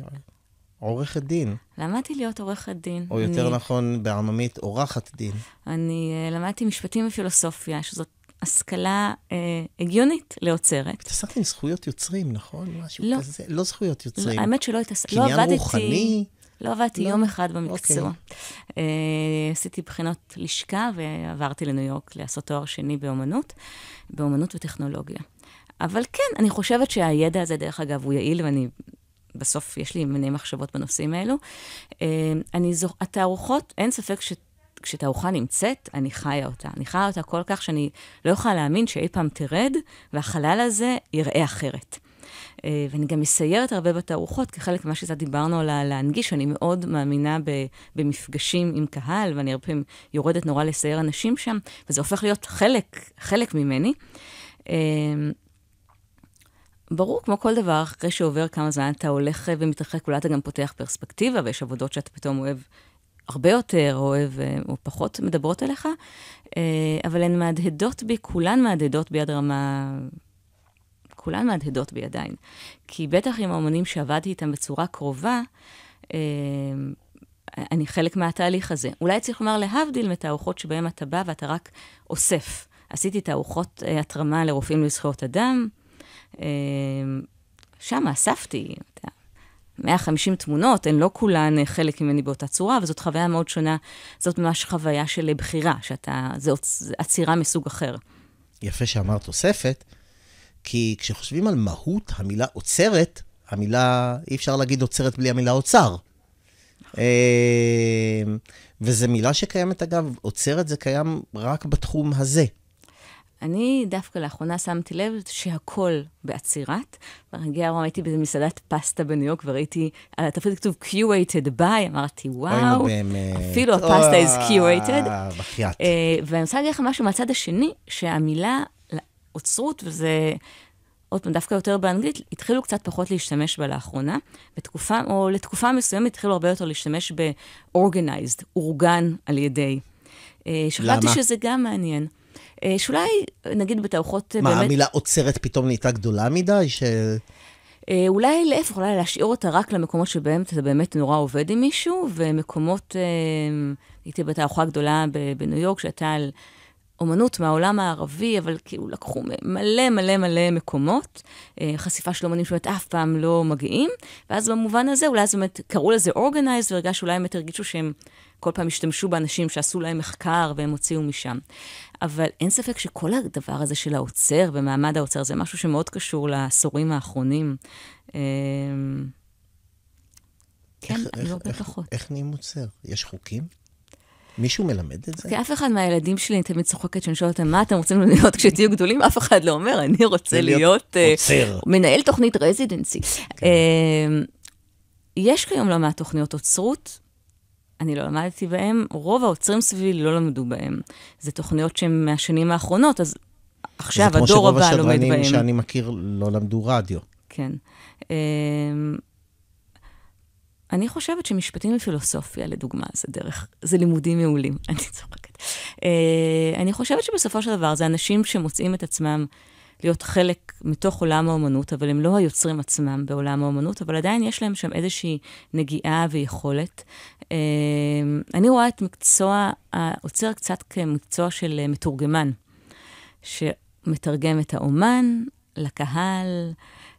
עורכת דין. למדתי להיות עורכת דין. או יותר אני... נכון, בעממית, עורכת דין. אני uh, למדתי משפטים ופילוסופיה, שזאת השכלה uh, הגיונית לאוצרת. התעסקתי עם זכויות יוצרים, נכון? משהו לא. כזה, לא זכויות לא, יוצרים. לא, האמת שלא התעסקתי, לא עבדתי... קניין רוחני? לא עבדתי לא. יום אחד במקצוע. Okay. אוקיי. Uh, אה, עשיתי בחינות לשכה ועברתי לניו יורק לעשות תואר שני באומנות, באומנות וטכנולוגיה. אבל כן, אני חושבת שהידע הזה, דרך אגב, הוא יעיל, ואני בסוף יש לי מיני מחשבות בנושאים האלו. אה, אני זוכ... התערוכות, אין ספק ש... כשתערוכה נמצאת, אני חיה אותה. אני חיה אותה כל כך שאני לא יכולה להאמין שאי פעם תרד, והחלל הזה יראה אחרת. אה, ואני גם מסיירת הרבה בתערוכות, כחלק ממה שזה דיברנו על להנגיש, אני מאוד מאמינה במפגשים עם קהל, ואני הרבה פעמים יורדת נורא לסייר אנשים שם, וזה הופך להיות חלק, חלק ממני. אה, ברור, כמו כל דבר, אחרי שעובר כמה זמן אתה הולך אה, ומתרחק, אולי אתה גם פותח פרספקטיבה, ויש עבודות שאתה פתאום אוהב הרבה יותר, אוהב אה, או פחות מדברות אליך, אה, אבל הן מהדהדות בי, כולן מהדהדות בי עד רמה... כולן מהדהדות בי עדיין. כי בטח עם האומנים שעבדתי איתם בצורה קרובה, אני חלק מהתהליך הזה. אולי צריך לומר להבדיל מתערוכות שבהן אתה בא ואתה רק אוסף. עשיתי תערוכות התרמה לרופאים לזכויות אדם, אמ, שם אספתי, אתה 150 תמונות, הן לא כולן אה, חלק ממני באותה צורה, וזאת חוויה מאוד שונה. זאת ממש חוויה של אה, בחירה, שאתה, זו עצירה מסוג אחר. יפה שאמרת תוספת, כי כשחושבים על מהות המילה אוצרת, המילה, אי אפשר להגיד אוצרת בלי המילה אוצר. נכון. אמ, וזו מילה שקיימת, אגב, אוצרת זה קיים רק בתחום הזה. אני דווקא לאחרונה שמתי לב שהכל בעצירת. ברגעי הרום הייתי באיזה מסעדת פסטה בניו יורק, וראיתי על התפקיד כתוב Curated by, אמרתי, וואו, אפילו הפסטה is curated. בחייאת. אה, ואני רוצה להגיד לך משהו מהצד השני, שהמילה אוצרות, וזה... עוד פעם, דווקא יותר באנגלית, התחילו קצת פחות להשתמש בה לאחרונה. בתקופה, או לתקופה מסוימת התחילו הרבה יותר להשתמש ב-organized, אורגן על ידי. אה, למה? שחשבתי שזה גם מעניין. אה, שאולי, נגיד בתערוכות אה, מה, באמת... מה, המילה עוצרת פתאום נהייתה גדולה מדי? ש... אה, אולי להפך, אולי להשאיר אותה רק למקומות שבהם אתה באמת נורא עובד עם מישהו, ומקומות, הייתי בתערוכה גדולה בניו יורק, שהייתה על אומנות מהעולם הערבי, אבל כאילו לקחו מלא מלא מלא מקומות, חשיפה של אומנים שבאמת אף פעם לא מגיעים, ואז במובן הזה, אולי אז באמת קראו לזה אורגנייז, והרגשו אולי הם הרגישו שהם כל פעם השתמשו באנשים שעשו להם מחקר והם הוציאו משם. אבל אין ספק שכל הדבר הזה של האוצר ומעמד האוצר זה משהו שמאוד קשור לעשורים האחרונים. אמ, כן, לא בפחות. איך נהיים עוצר? יש חוקים? מישהו מלמד את זה? כי אוקיי, אף אחד מהילדים שלי, אני תמיד צוחקת שאני שואלת אותם, מה אתם רוצים להיות כשתהיו גדולים? אף אחד לא אומר, אני רוצה להיות... אה, עוצר. מנהל תוכנית רזידנסי. כן. אמ, יש כיום לא מעט תוכניות אוצרות, אני לא למדתי בהם, רוב האוצרים סביבי לא למדו בהם. זה תוכניות שהן מהשנים האחרונות, אז עכשיו הדור הבא לומד בהם. זה כמו שרוב השדרנים שאני מכיר לא למדו רדיו. כן. אמ, אני חושבת שמשפטים ופילוסופיה, לדוגמה, זה דרך, זה לימודים מעולים, [laughs] אני צוחקת. אה, אני חושבת שבסופו של דבר זה אנשים שמוצאים את עצמם להיות חלק מתוך עולם האומנות, אבל הם לא היוצרים עצמם בעולם האומנות, אבל עדיין יש להם שם איזושהי נגיעה ויכולת. אה, אני רואה את מקצוע האוצר קצת כמקצוע של אה, מתורגמן, שמתרגם את האומן לקהל.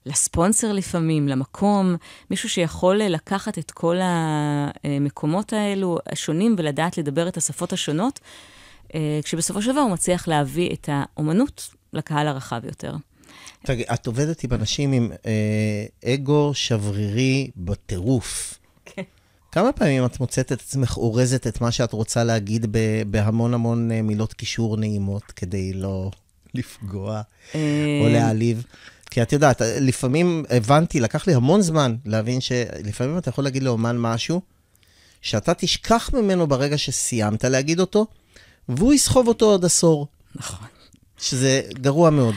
לספונסר לפעמים, למקום, מישהו שיכול אה, לקחת את כל המקומות האלו השונים ולדעת לדבר את השפות השונות, כשבסופו של דבר הוא מצליח להביא את האומנות לקהל הרחב יותר. תגיד, את עובדת עם אנשים עם אה, אגו שברירי בטירוף. כן. כמה פעמים את מוצאת את עצמך אורזת את מה שאת רוצה להגיד ב- בהמון המון אה, מילות קישור נעימות כדי לא לפגוע או אה, להעליב? כי את יודעת, לפעמים הבנתי, לקח לי המון זמן להבין שלפעמים אתה יכול להגיד לאומן משהו שאתה תשכח ממנו ברגע שסיימת להגיד אותו, והוא יסחוב אותו עוד עשור. נכון. שזה גרוע מאוד.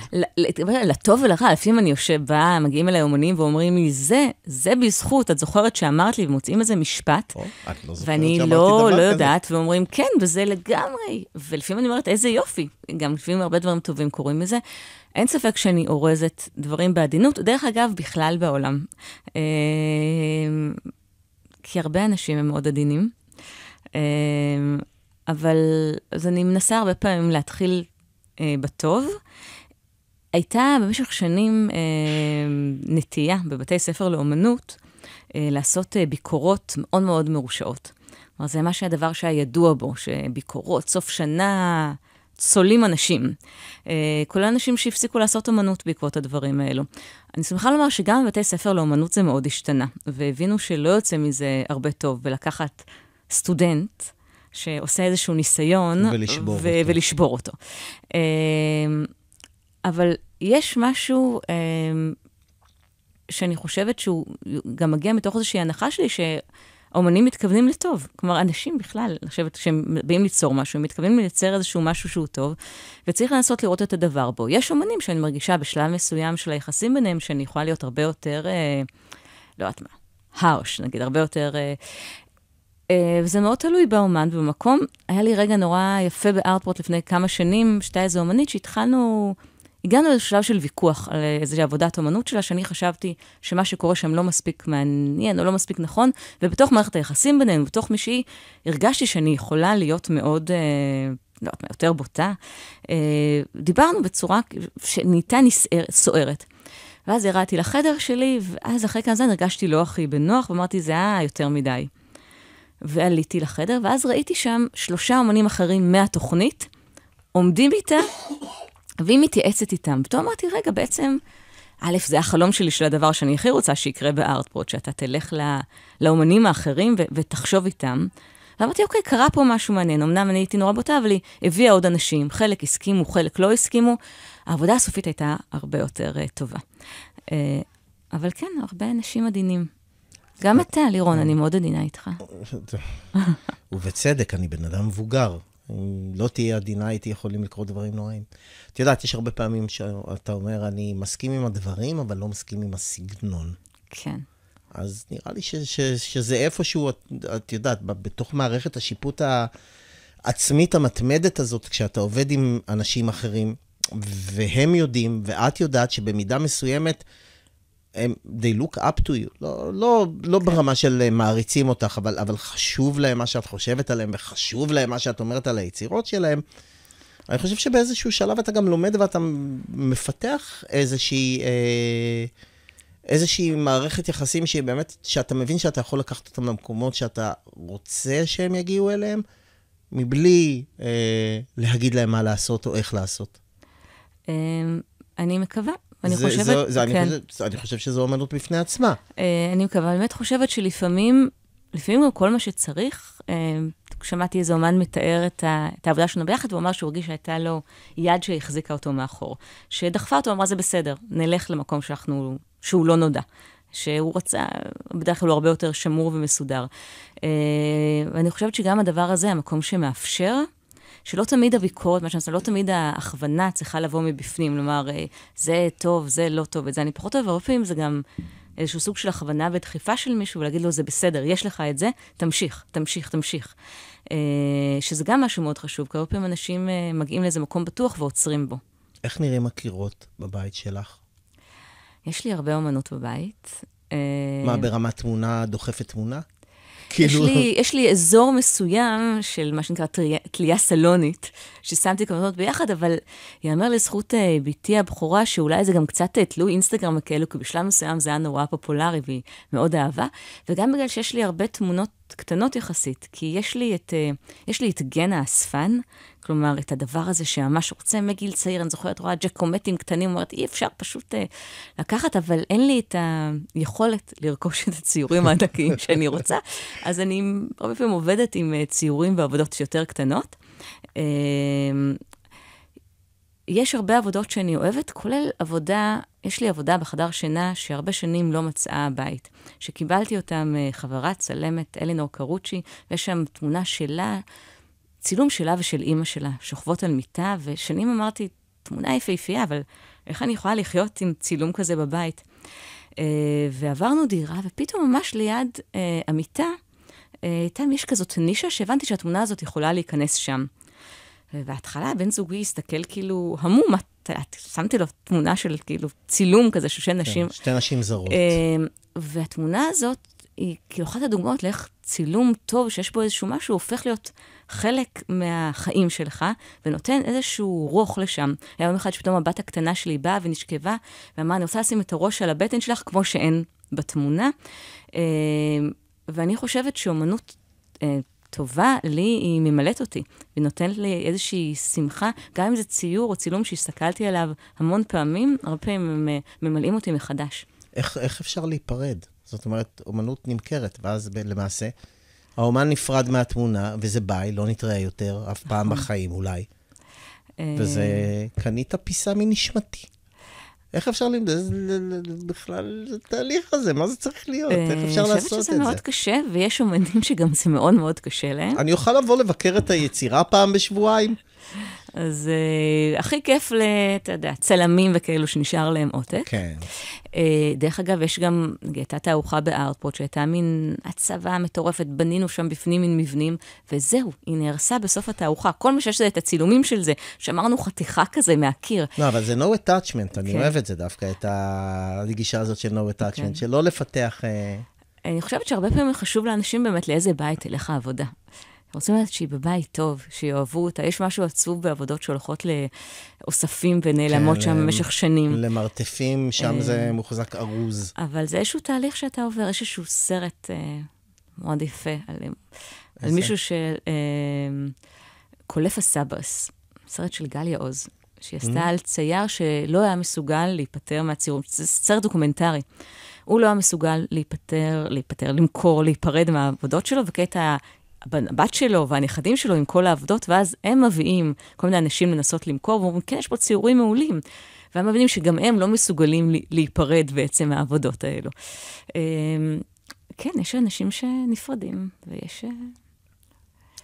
לטוב ולרע, לפעמים אני יושב, בא, מגיעים אליי אומנים ואומרים לי, זה, זה בזכות, את זוכרת שאמרת לי, ומוצאים איזה משפט, או, את לא ואני לא, לא יודעת, כזה. ואומרים, כן, וזה לגמרי. ולפעמים אני אומרת, איזה יופי. גם לפעמים הרבה דברים טובים קורים מזה. אין ספק שאני אורזת דברים בעדינות, דרך אגב, בכלל בעולם. אה, כי הרבה אנשים הם מאוד עדינים. אה, אבל, אז אני מנסה הרבה פעמים להתחיל אה, בטוב. הייתה במשך שנים אה, נטייה בבתי ספר לאומנות אה, לעשות אה, ביקורות מאוד מאוד מרושעות. כלומר, זה מה שהדבר שהיה ידוע בו, שביקורות, סוף שנה, צולים אנשים. אה, כולל אנשים שהפסיקו לעשות אמנות בעקבות הדברים האלו. אני שמחה לומר שגם בבתי ספר לאומנות זה מאוד השתנה, והבינו שלא יוצא מזה הרבה טוב, ולקחת סטודנט, שעושה איזשהו ניסיון. ולשבור ו- אותו. ולשבור אותו. אמ, אבל יש משהו אמ, שאני חושבת שהוא גם מגיע מתוך איזושהי הנחה שלי, ש... אומנים מתכוונים לטוב. כלומר, אנשים בכלל, אני חושבת, כשהם באים ליצור משהו, הם מתכוונים לייצר איזשהו משהו שהוא טוב, וצריך לנסות לראות את הדבר בו. יש אומנים שאני מרגישה בשלב מסוים של היחסים ביניהם, שאני יכולה להיות הרבה יותר, אה, לא יודעת מה, הרש, נגיד, הרבה יותר אה, אה, וזה מאוד תלוי באומן ובמקום. היה לי רגע נורא יפה בארטפורט לפני כמה שנים, שהייתה איזו אומנית שהתחלנו, הגענו לשלב של ויכוח על איזו עבודת אומנות שלה, שאני חשבתי שמה שקורה שם לא מספיק מעניין או לא מספיק נכון, ובתוך מערכת היחסים בינינו, בתוך מי שהיא, הרגשתי שאני יכולה להיות מאוד... אה, לא יודעת יותר בוטה. אה, דיברנו בצורה שנהייתה סוערת. ואז ירדתי לחדר שלי, ואז אחרי כמה זמן הרגשתי לא הכי בנוח, ואמרתי, זה היה יותר מדי. ועליתי לחדר, ואז ראיתי שם שלושה אמנים אחרים מהתוכנית, עומדים איתה, והיא מתייעצת איתם. פתאום אמרתי, רגע, בעצם, א', זה החלום שלי של הדבר שאני הכי רוצה שיקרה בארטפורט, שאתה תלך לא, לאמנים האחרים ו- ותחשוב איתם. ואמרתי, אוקיי, קרה פה משהו מעניין. אמנם אני הייתי נורא בוטה, אבל היא הביאה עוד אנשים, חלק הסכימו, חלק לא הסכימו. העבודה הסופית הייתה הרבה יותר uh, טובה. Uh, אבל כן, הרבה אנשים עדינים. גם אתה, לירון, אני מאוד עדינה איתך. [laughs] ובצדק, אני בן אדם מבוגר. אם לא תהיה עדינה הייתי יכולים לקרוא דברים נוראים. את יודעת, יש הרבה פעמים שאתה אומר, אני מסכים עם הדברים, אבל לא מסכים עם הסגנון. כן. אז נראה לי ש, ש, שזה איפשהו, את, את יודעת, בתוך מערכת השיפוט העצמית המתמדת הזאת, כשאתה עובד עם אנשים אחרים, והם יודעים, ואת יודעת שבמידה מסוימת, הם, they look up to you, לא, לא, לא כן. ברמה של אה, מעריצים אותך, אבל, אבל חשוב להם מה שאת חושבת עליהם, וחשוב להם מה שאת אומרת על היצירות שלהם. אני חושב שבאיזשהו שלב אתה גם לומד ואתה מפתח איזושהי, אה, איזושהי מערכת יחסים שהיא באמת, שאתה מבין שאתה יכול לקחת אותם למקומות שאתה רוצה שהם יגיעו אליהם, מבלי אה, להגיד להם מה לעשות או איך לעשות. אמ, אני מקווה, אני זה, חושבת... זה, זה, כן. אני, חושב, אני חושב שזו אומנות בפני עצמה. אה, אני מקווה, באמת חושבת שלפעמים, לפעמים גם כל מה שצריך, אה, שמעתי איזה אומן מתאר את, ה, את העבודה שלנו ביחד, והוא אמר שהוא הרגיש שהייתה לו יד שהחזיקה אותו מאחור. שדחפה אותו, אמרה, זה בסדר, נלך למקום שאנחנו, שהוא לא נודע. שהוא רצה, בדרך כלל הוא הרבה יותר שמור ומסודר. אה, ואני חושבת שגם הדבר הזה, המקום שמאפשר, שלא תמיד הביקורת, מה שאני עושה, לא תמיד ההכוונה צריכה לבוא מבפנים, לומר, אה, זה טוב, זה לא טוב, את זה אני פחות אוהב, הרבה פעמים זה גם איזשהו סוג של הכוונה ודחיפה של מישהו, ולהגיד לו, זה בסדר, יש לך את זה, תמשיך, תמשיך, תמשיך. אה, שזה גם משהו מאוד חשוב, כי הרבה פעמים אנשים אה, מגיעים לאיזה מקום בטוח ועוצרים בו. איך נראים הקירות בבית שלך? יש לי הרבה אומנות בבית. מה, ברמת תמונה דוחפת תמונה? כאילו... יש לי, יש לי אזור מסוים של מה שנקרא תלייה סלונית. ששמתי כמובן ביחד, אבל ייאמר לזכות uh, בתי הבכורה, שאולי זה גם קצת אה, תלוי אינסטגרם כאלו, כי בשלב מסוים זה היה נורא פופולרי והיא מאוד אהבה, וגם בגלל שיש לי הרבה תמונות קטנות יחסית, כי יש לי את, uh, יש לי את גן האספן, כלומר, את הדבר הזה שממש רוצה מגיל צעיר, אני זוכרת, רואה ג'קומטים קטנים, אומרת, אי אפשר פשוט אה, לקחת, אבל אין לי את היכולת לרכוש את הציורים הענקיים שאני רוצה, אז אני הרבה פעמים עובדת עם ציורים ועבודות יותר קטנות. אמ, יש הרבה עבודות שאני אוהבת, כולל עבודה, יש לי עבודה בחדר שינה שהרבה שנים לא מצאה הבית. שקיבלתי אותה אה, מחברה צלמת, אלינור קרוצ'י, ויש שם תמונה שלה, צילום שלה ושל אימא שלה, שוכבות על מיטה, ושנים אמרתי, תמונה יפהפייה, אבל איך אני יכולה לחיות עם צילום כזה בבית? אה, ועברנו דירה, ופתאום ממש ליד אה, המיטה הייתה, אה, יש כזאת נישה שהבנתי שהתמונה הזאת יכולה להיכנס שם. ובהתחלה אה, בן זוגי הסתכל כאילו המום, את, את שמתי לו תמונה של כאילו צילום כזה של שתי כן, נשים. שתי נשים זרות. אה, והתמונה הזאת היא כאילו אחת הדוגמאות לאיך צילום טוב, שיש בו איזשהו משהו, הופך להיות חלק מהחיים שלך, ונותן איזשהו רוח לשם. היה יום אחד שפתאום הבת הקטנה שלי באה ונשכבה, ואמרה, אני רוצה לשים את הראש על הבטן שלך כמו שאין בתמונה. ואני חושבת שאומנות אה, טובה לי, היא ממלאת אותי. היא נותנת לי איזושהי שמחה, גם אם זה ציור או צילום שהסתכלתי עליו המון פעמים, הרבה פעמים הם אה, ממלאים אותי מחדש. איך, איך אפשר להיפרד? זאת אומרת, אומנות נמכרת, ואז ב- למעשה האומן נפרד מהתמונה, וזה ביי, לא נתראה יותר אף פעם נכון. בחיים אולי. אה, וזה, קנית פיסה מנשמתי. איך אפשר למדוד בכלל את התהליך הזה? מה זה צריך להיות? אה, איך אפשר לעשות את זה? אני חושבת שזה מאוד קשה, ויש אומנים שגם זה מאוד מאוד קשה להם. אני אוכל לבוא לבקר את היצירה פעם בשבועיים? אז uh, הכי כיף ל... יודע, צלמים וכאלו שנשאר להם עותק. כן. Uh, דרך אגב, יש גם, הייתה תערוכה בארטפורט שהייתה מין הצבה מטורפת, בנינו שם בפנים מין מבנים, וזהו, היא נהרסה בסוף התערוכה. כל מה שיש זה את הצילומים של זה, שמרנו חתיכה כזה מהקיר. לא, אבל זה no attachment, אני כן. אוהב את זה דווקא, את הגישה הזאת של no attachment, כן. שלא לפתח... Uh... אני חושבת שהרבה פעמים חשוב לאנשים באמת לאיזה בית תלך העבודה. רוצים לדעת שהיא בבית טוב, שיאהבו אותה. יש משהו עצוב בעבודות שהולכות לאוספים ונעלמות כן, שם במשך שנים. למרתפים, שם זה אה, מוחזק ארוז. אבל זה איזשהו תהליך שאתה עובר, יש איזשהו סרט אה, מאוד יפה על, אה, על מישהו שקולף אה, הסבס, סרט של גליה עוז, שהיא עשתה mm-hmm. על צייר שלא היה מסוגל להיפטר מהציורים, זה סרט דוקומנטרי. הוא לא היה מסוגל להיפטר, להיפטר, למכור, להיפרד מהעבודות שלו, וקטע הבת שלו והנכדים שלו עם כל העבדות, ואז הם מביאים כל מיני אנשים לנסות למכור, ואומרים, כן, יש פה ציורים מעולים. והם מבינים שגם הם לא מסוגלים להיפרד בעצם מהעבודות האלו. אמ, כן, יש אנשים שנפרדים, ויש... אה,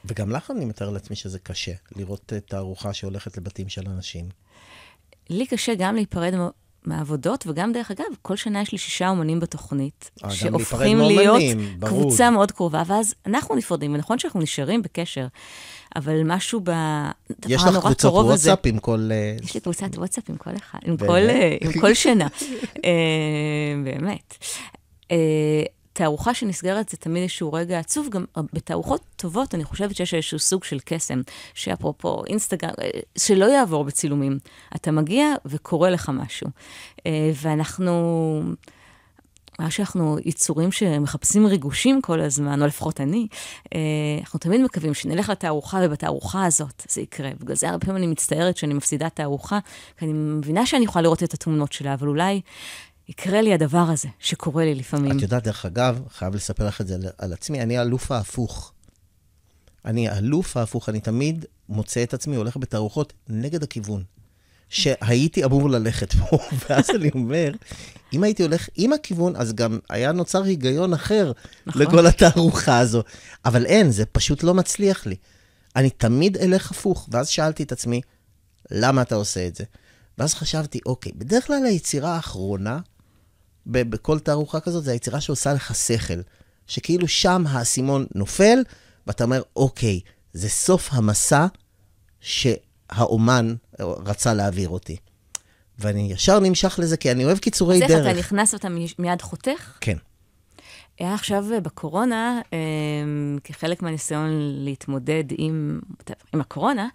וגם לך אני מתאר לעצמי שזה קשה, לראות את אה, הארוחה שהולכת לבתים של אנשים. לי קשה גם להיפרד מהעבודות, וגם דרך אגב, כל שנה יש לי שישה אומנים בתוכנית, אה, שהופכים להיות אומנים, קבוצה ברור. מאוד קרובה, ואז אנחנו נפרדים, ונכון שאנחנו נשארים בקשר, אבל משהו בדבר הנורא קרוב הזה... יש לך קבוצת וואטסאפ עם כל... אה, יש לי קבוצת וואטסאפ עם כל אחד, עם, כל, אה, עם כל [laughs] שנה, באמת. תערוכה שנסגרת זה תמיד איזשהו רגע עצוב, גם בתערוכות טובות אני חושבת שיש איזשהו סוג של קסם, שאפרופו אינסטגרם, אה, שלא יעבור בצילומים. אתה מגיע וקורה לך משהו. אה, ואנחנו... מה שאנחנו יצורים שמחפשים ריגושים כל הזמן, או לפחות אני, אה, אנחנו תמיד מקווים שנלך לתערוכה, ובתערוכה הזאת זה יקרה. בגלל זה הרבה פעמים אני מצטערת שאני מפסידה תערוכה, כי אני מבינה שאני יכולה לראות את התמונות שלה, אבל אולי יקרה לי הדבר הזה שקורה לי לפעמים. את יודעת, דרך אגב, חייב לספר לך את זה על עצמי, אני האלוף ההפוך. אני האלוף ההפוך, אני תמיד מוצא את עצמי הולך בתערוכות נגד הכיוון. שהייתי אמור ללכת פה, [laughs] ואז אני אומר, אם הייתי הולך עם הכיוון, אז גם היה נוצר היגיון אחר נכון. לכל התערוכה הזו. אבל אין, זה פשוט לא מצליח לי. אני תמיד אלך הפוך. ואז שאלתי את עצמי, למה אתה עושה את זה? ואז חשבתי, אוקיי, בדרך כלל היצירה האחרונה בכל תערוכה כזאת, זה היצירה שעושה לך שכל. שכאילו שם האסימון נופל, ואתה אומר, אוקיי, זה סוף המסע שהאומן רצה להעביר אותי. ואני ישר נמשך לזה, כי אני אוהב קיצורי דרך. אז איך אתה נכנס ואתה מיד חותך? כן. היה עכשיו אה, בקורונה, אמ, כחלק מהניסיון להתמודד עם, עם הקורונה.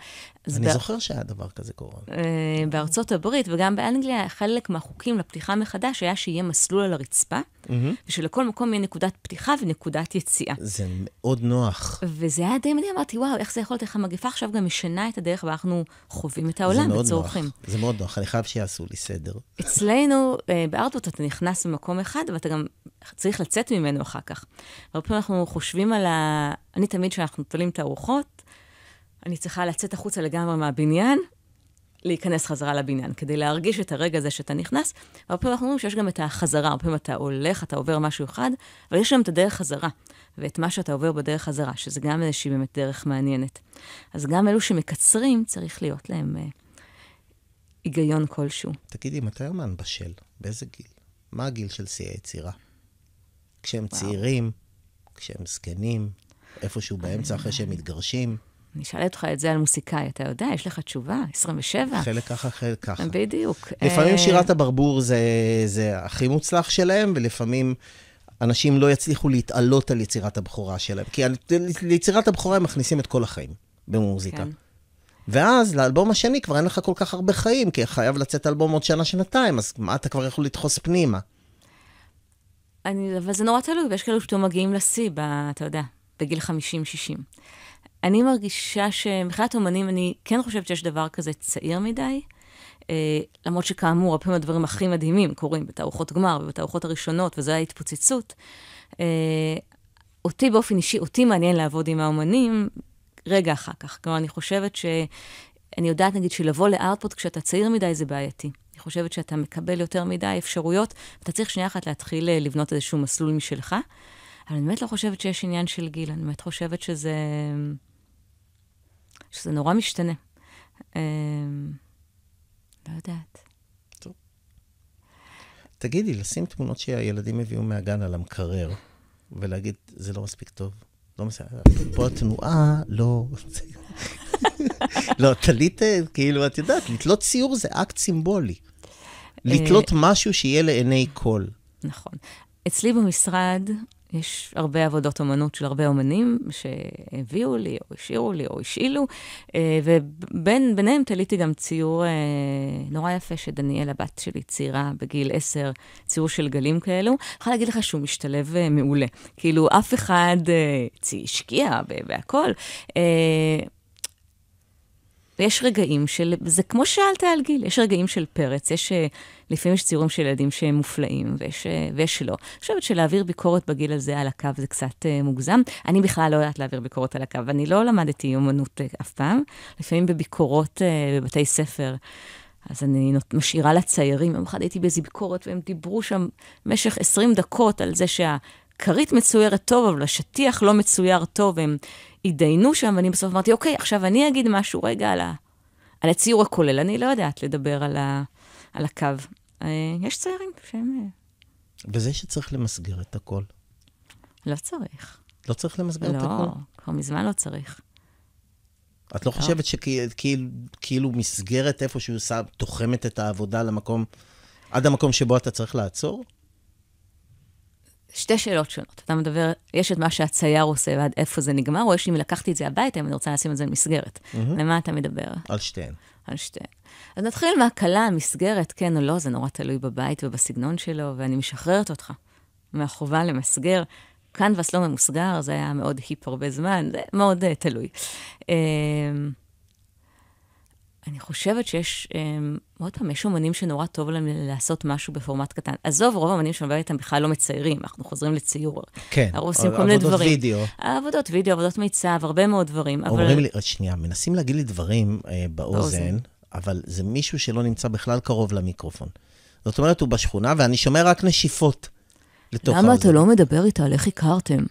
אני בא... זוכר שהיה דבר כזה קורונה. אה, בארצות הברית וגם באנגליה, חלק מהחוקים לפתיחה מחדש היה שיהיה מסלול על הרצפה, mm-hmm. ושלכל מקום יהיה נקודת פתיחה ונקודת יציאה. זה מאוד נוח. וזה היה די מדהים, אמרתי, וואו, איך זה יכול להיות, איך המגפה עכשיו גם משנה את הדרך בה אנחנו חווים את העולם וצורכים. זה מאוד נוח, אני חייב שיעשו לי סדר. אצלנו, אה, בארטבוט אתה נכנס ממקום אחד, ואתה גם צריך לצאת ממנו. עצמנו אחר כך. הרבה פעמים אנחנו חושבים על ה... אני תמיד, כשאנחנו תולים את הרוחות, אני צריכה לצאת החוצה לגמרי מהבניין, להיכנס חזרה לבניין, כדי להרגיש את הרגע הזה שאתה נכנס. הרבה פעמים אנחנו אומרים שיש גם את החזרה, הרבה פעמים אתה הולך, אתה עובר משהו אחד, אבל יש גם את הדרך חזרה, ואת מה שאתה עובר בדרך חזרה, שזה גם איזושהי באמת דרך מעניינת. אז גם אלו שמקצרים, צריך להיות להם אה, היגיון כלשהו. תגידי, מתי אמן בשל? באיזה גיל? מה הגיל של שיא היצירה? כשהם וואו. צעירים, כשהם זקנים, איפשהו באמצע אחרי שהם אה. מתגרשים. אני אשאל אותך את זה על מוסיקאי, אתה יודע, יש לך תשובה, 27. חלק ככה, חלק ככה. בדיוק. לפעמים אה. שירת הברבור זה, זה הכי מוצלח שלהם, ולפעמים אנשים לא יצליחו להתעלות על יצירת הבכורה שלהם. כי ליצירת הבכורה הם מכניסים את כל החיים במוזיקה. כן. ואז לאלבום השני כבר אין לך כל כך הרבה חיים, כי חייב לצאת אלבום עוד שנה-שנתיים, אז מה אתה כבר יכול לדחוס פנימה? אני, אבל זה נורא תלוי, ויש כאלו שפתאום מגיעים לשיא, אתה יודע, בגיל 50-60. אני מרגישה שמבחינת אומנים, אני כן חושבת שיש דבר כזה צעיר מדי. אה, למרות שכאמור, הרבה פעמים הדברים הכי מדהימים קורים בתערוכות גמר ובתערוכות הראשונות, וזו ההתפוצצות. אה, אותי באופן אישי, אותי מעניין לעבוד עם האומנים רגע אחר כך. כלומר, אני חושבת ש... אני יודעת, נגיד, שלבוא לארטפוט כשאתה צעיר מדי זה בעייתי. אני חושבת שאתה מקבל יותר מדי אפשרויות, ואתה צריך שנייה אחת להתחיל אה, לבנות איזשהו מסלול משלך. אבל אני באמת לא חושבת שיש עניין של גיל, אני באמת חושבת שזה... שזה נורא משתנה. אמ, לא יודעת. טוב. תגידי, לשים תמונות שהילדים הביאו מהגן על המקרר, ולהגיד, זה לא מספיק טוב. לא מספיק, פה התנועה, לא... [laughs] לא, טלית, אה, כאילו, את יודעת, לתלות ציור זה אקט סימבולי. אה, לתלות משהו שיהיה לעיני כל. נכון. אצלי במשרד יש הרבה עבודות אמנות של הרבה אמנים שהביאו לי, או השאירו לי, או השאילו, אה, וביניהם תליתי גם ציור נורא יפה שדניאל, הבת שלי, צעירה בגיל עשר, ציור של גלים כאלו. אני יכולה להגיד לך שהוא משתלב מעולה. כאילו, אף אחד השקיע והכול. ויש רגעים של, זה כמו שאלת על גיל, יש רגעים של פרץ, יש, אה, לפעמים יש ציורים של ילדים שהם מופלאים, ויש, אה, ויש לא. אני חושבת שלהעביר ביקורת בגיל הזה על הקו זה קצת אה, מוגזם. אני בכלל לא יודעת להעביר ביקורת על הקו, אני לא למדתי אומנות אף פעם. לפעמים בביקורות בבתי ספר. אז אני משאירה לציירים, יום אחד הייתי באיזו ביקורת, והם דיברו שם במשך 20 דקות על זה שה... כרית מצוירת טוב, אבל השטיח לא מצויר טוב, הם התדיינו שם, ואני בסוף אמרתי, אוקיי, עכשיו אני אגיד משהו רגע על, ה... על הציור הכולל. אני לא יודעת לדבר על, ה... על הקו. אה, יש ציירים שהם... אה, וזה שצריך למסגר את הכל. לא צריך. לא צריך למסגר לא, את הכל? לא, כבר מזמן לא צריך. את לא, לא. חושבת שכאילו כאילו מסגרת איפשהו תוחמת את העבודה למקום, עד המקום שבו אתה צריך לעצור? שתי שאלות שונות. אתה מדבר, יש את מה שהצייר עושה ועד איפה זה נגמר, או יש אם לקחתי את זה הביתה, אם אני רוצה לשים את זה במסגרת. Mm-hmm. למה אתה מדבר? על שתיהן. על שתיהן. אז נתחיל מהקלה, המסגרת, כן או לא, זה נורא תלוי בבית ובסגנון שלו, ואני משחררת אותך מהחובה למסגר. קנבס לא ממוסגר, זה היה מאוד היפ הרבה זמן, זה מאוד uh, תלוי. Uh, אני חושבת שיש, אמ, עוד פעם, יש אומנים שנורא טוב להם לעשות משהו בפורמט קטן. עזוב, רוב האומנים שאני עובדת איתם בכלל לא מציירים, אנחנו חוזרים לציור. כן, הרוב עושים כל מיני דברים. עבודות וידאו. עבודות וידאו, עבודות מיצב, הרבה מאוד דברים. אומרים לי, לי, שנייה, מנסים להגיד לי דברים אה, באוזן, אבל זה מישהו שלא נמצא בכלל קרוב למיקרופון. זאת אומרת, הוא בשכונה, ואני שומע רק נשיפות לתוך האוזן. למה אתה לא מדבר איתה על איך הכרתם?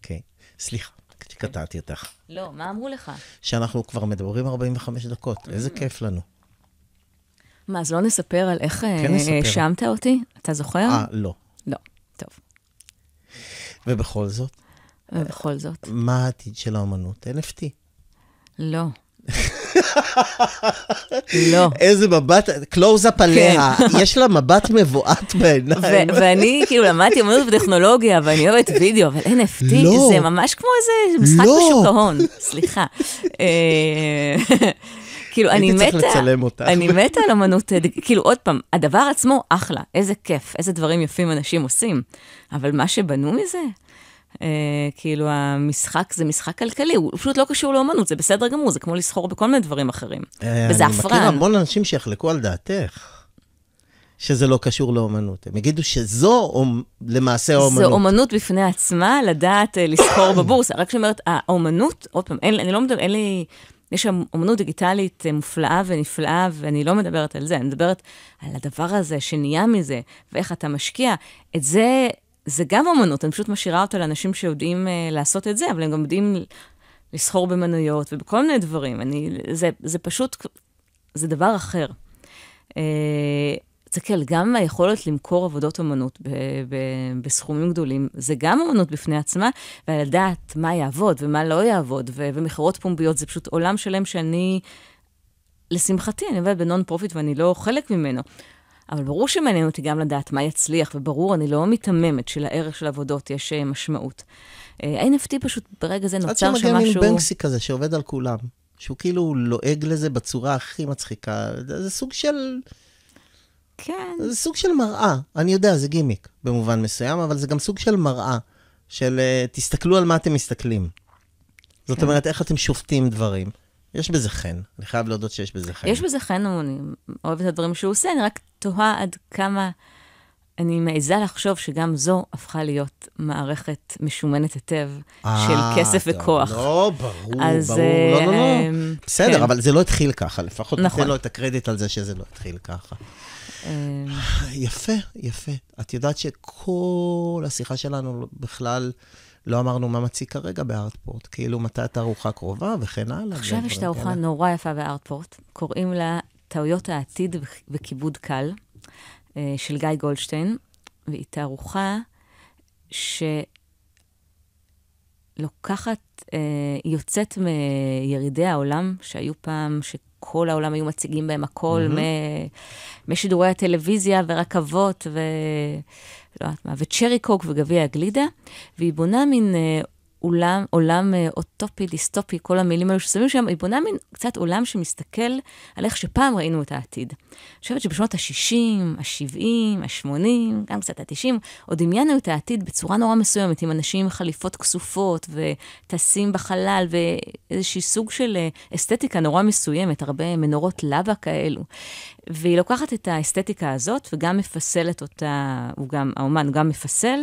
אוקיי, סליחה. קטעתי אותך. לא, מה אמרו לך? שאנחנו כבר מדברים 45 דקות, איזה mm. כיף לנו. מה, אז לא נספר על איך כן אה, האשמת אותי? אתה זוכר? אה, לא. לא, טוב. ובכל זאת? ובכל זאת. מה העתיד של האמנות? NFT. לא. [laughs] לא. איזה מבט, קלוז-אפ עליה, כן. [laughs] יש לה מבט מבועת בעיניים. ואני כאילו למדתי אומנות וטכנולוגיה, ואני אוהבת וידאו, אבל NFT לא. זה ממש כמו איזה משחק לא. בשוק ההון, סליחה. אה, כאילו, אני מתה... הייתי צריך לצלם אותך. אני מתה על אמנות, אה, כאילו, עוד פעם, הדבר עצמו אחלה, איזה כיף, איזה דברים יפים אנשים עושים, אבל מה שבנו מזה, אה, כאילו, המשחק זה משחק כלכלי, הוא פשוט לא קשור לאומנות, זה בסדר גמור, זה כמו לסחור בכל מיני דברים אחרים. אה, וזה הפרן. אני מכיר המון אנשים שיחלקו על דעתך. שזה לא קשור לאומנות. הם יגידו שזו למעשה האומנות. זו אומנות בפני עצמה, לדעת אה, לסחור [coughs] בבורסה. רק שאומרת, האומנות, עוד פעם, אין, אני לא מדבר, אין לי... יש שם אומנות דיגיטלית אה, מופלאה ונפלאה, ואני לא מדברת על זה, אני מדברת על הדבר הזה שנהיה מזה, ואיך אתה משקיע. את זה זה גם אמנות, אני פשוט משאירה אותה לאנשים שיודעים uh, לעשות את זה, אבל הם גם יודעים לסחור במנויות ובכל מיני דברים. אני, זה, זה פשוט, זה דבר אחר. Uh, תסתכל, גם היכולת למכור עבודות אמנות ב- ב- בסכומים גדולים, זה גם אמנות בפני עצמה, ולדעת מה יעבוד ומה לא יעבוד, ו- ומכירות פומביות זה פשוט עולם שלם שאני, לשמחתי, אני עובדת בנון פרופיט ואני לא חלק ממנו. אבל ברור שמעניין אותי גם לדעת מה יצליח, וברור, אני לא מתממת שלערך של עבודות יש אה, משמעות. אה, nft פשוט ברגע זה נוצר שמשהו... עד שמגיע מין בנקסי כזה שעובד על כולם, שהוא כאילו לועג לזה בצורה הכי מצחיקה. זה סוג של... כן. זה סוג של מראה. אני יודע, זה גימיק במובן מסוים, אבל זה גם סוג של מראה, של אה, תסתכלו על מה אתם מסתכלים. זאת כן. אומרת, איך אתם שופטים דברים. יש בזה חן, אני חייב להודות שיש בזה חן. יש בזה חן, אני אוהבת את הדברים שהוא עושה, אני רק תוהה עד כמה אני מעיזה לחשוב שגם זו הפכה להיות מערכת משומנת היטב אה, של כסף טוב, וכוח. לא, ברור, אז, ברור, לא, לא, לא. אמ, בסדר, כן. אבל זה לא התחיל ככה, לפחות נכון. תתן לו את הקרדיט על זה שזה לא התחיל ככה. אמ. יפה, יפה. את יודעת שכל השיחה שלנו בכלל... לא אמרנו מה מציג כרגע בארטפורט, כאילו מתי התערוכה קרובה וכן הלאה. עכשיו יש תערוכה נורא יפה בארטפורט, קוראים לה טעויות העתיד וכיבוד קל, אה, של גיא גולדשטיין, והיא תערוכה שלוקחת, היא אה, יוצאת מירידי העולם שהיו פעם, שכל העולם היו מציגים בהם הכל, mm-hmm. משידורי הטלוויזיה ורכבות ו... לא יודעת מה, וצ'רי קוק וגביע הגלידה, והיא בונה מין אה, אולם, עולם אה, אוטופי, דיסטופי, כל המילים האלו ששמים שם, היא בונה מין קצת עולם שמסתכל על איך שפעם ראינו את העתיד. אני חושבת שבשנות ה-60, ה-70, ה-80, גם קצת ה-90, עוד דמיינו את העתיד בצורה נורא מסוימת, עם אנשים עם חליפות כסופות וטסים בחלל, ואיזשהי סוג של אה, אסתטיקה נורא מסוימת, הרבה מנורות לבה כאלו. והיא לוקחת את האסתטיקה הזאת וגם מפסלת אותה, הוא גם, האומן גם מפסל,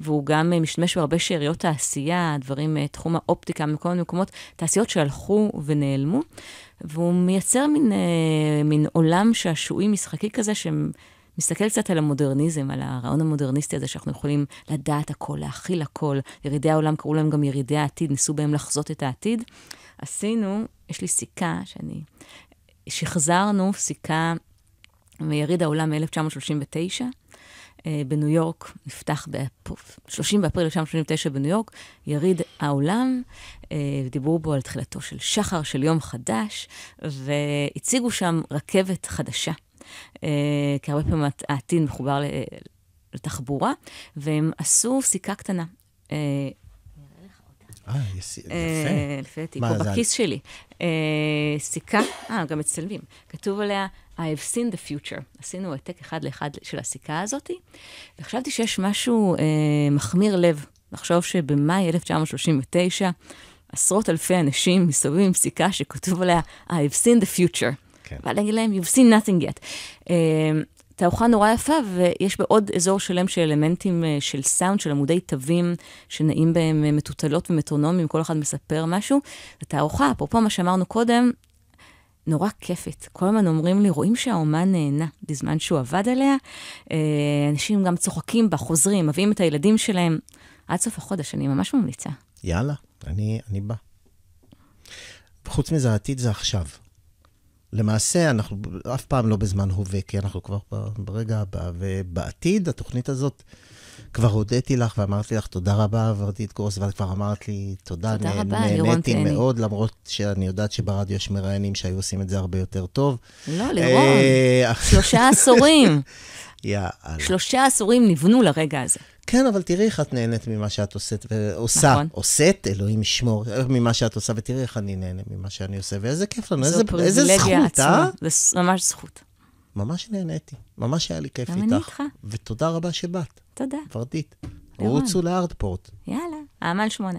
והוא גם משתמש בהרבה שאריות תעשייה, דברים, אה, תחום האופטיקה, מכל מיני מקומות, תעשיות שהלכו ונעלמו, והוא מייצר מין, אה, מין עולם שעשועי משחקי כזה, שמסתכל קצת על המודרניזם, על הרעיון המודרניסטי הזה, שאנחנו יכולים לדעת הכל, להכיל הכל. ירידי העולם קראו להם גם ירידי העתיד, ניסו בהם לחזות את העתיד. עשינו, יש לי סיכה שאני... שחזרנו סיכה מיריד העולם מ-1939. אה, בניו יורק, נפתח ב-30 באפריל 1939 בניו יורק, יריד העולם, אה, דיברו בו על תחילתו של שחר, של יום חדש, והציגו שם רכבת חדשה. אה, כי הרבה פעמים העתיד מחובר לתחבורה, והם עשו סיכה קטנה. אה, אה, לפי פה בכיס שלי. אה, סיכה, אה, גם מצלמים. כתוב עליה, I have seen the future. עשינו העתק אחד לאחד של הסיכה הזאת, וחשבתי שיש משהו מחמיר לב. לחשוב שבמאי 1939, עשרות אלפי אנשים מסתובבים עם סיכה שכתוב עליה, I've seen the future. כן. ואני אגיד להם, you've seen nothing yet. תערוכה נורא יפה, ויש בה עוד אזור שלם של אלמנטים אה, של סאונד, של עמודי תווים, שנעים בהם אה, מטוטלות ומטרונומים, כל אחד מספר משהו. ותערוכה, אפרופו מה שאמרנו קודם, נורא כיפית. כל הזמן אומרים לי, רואים שהאומן נהנה בזמן שהוא עבד עליה. אה, אנשים גם צוחקים בה, חוזרים, מביאים את הילדים שלהם. עד סוף החודש, אני ממש ממליצה. יאללה, אני, אני בא. חוץ מזה, העתיד זה עכשיו. למעשה, אנחנו אף פעם לא בזמן הווה, כי אנחנו כבר ברגע הבא, ובעתיד התוכנית הזאת... כבר הודיתי לך ואמרתי לך תודה רבה, עברתי את קורס, ואת כבר אמרת לי תודה, תודה נה, רבה, נהניתי מאוד, אני. למרות שאני יודעת שברדיו יש מראיינים שהיו עושים את זה הרבה יותר טוב. לא, אה, לירון, [laughs] שלושה עשורים. יאללה. שלושה עשורים נבנו לרגע הזה. כן, אבל תראי איך את נהנית ממה שאת עושת, עושה, נכון. עושת, אלוהים ישמור, אה, ממה שאת עושה, ותראי איך אני נהנה ממה שאני עושה, ואיזה כיף לנו, איזה, איזה זכות, אה? זה ממש זכות. ממש נהניתי, ממש היה לי כיף איתך. גם אני איתך. ותודה רבה שבאת. תודה. ורדית. רוצו לארדפורט. יאללה, אמן שמונה.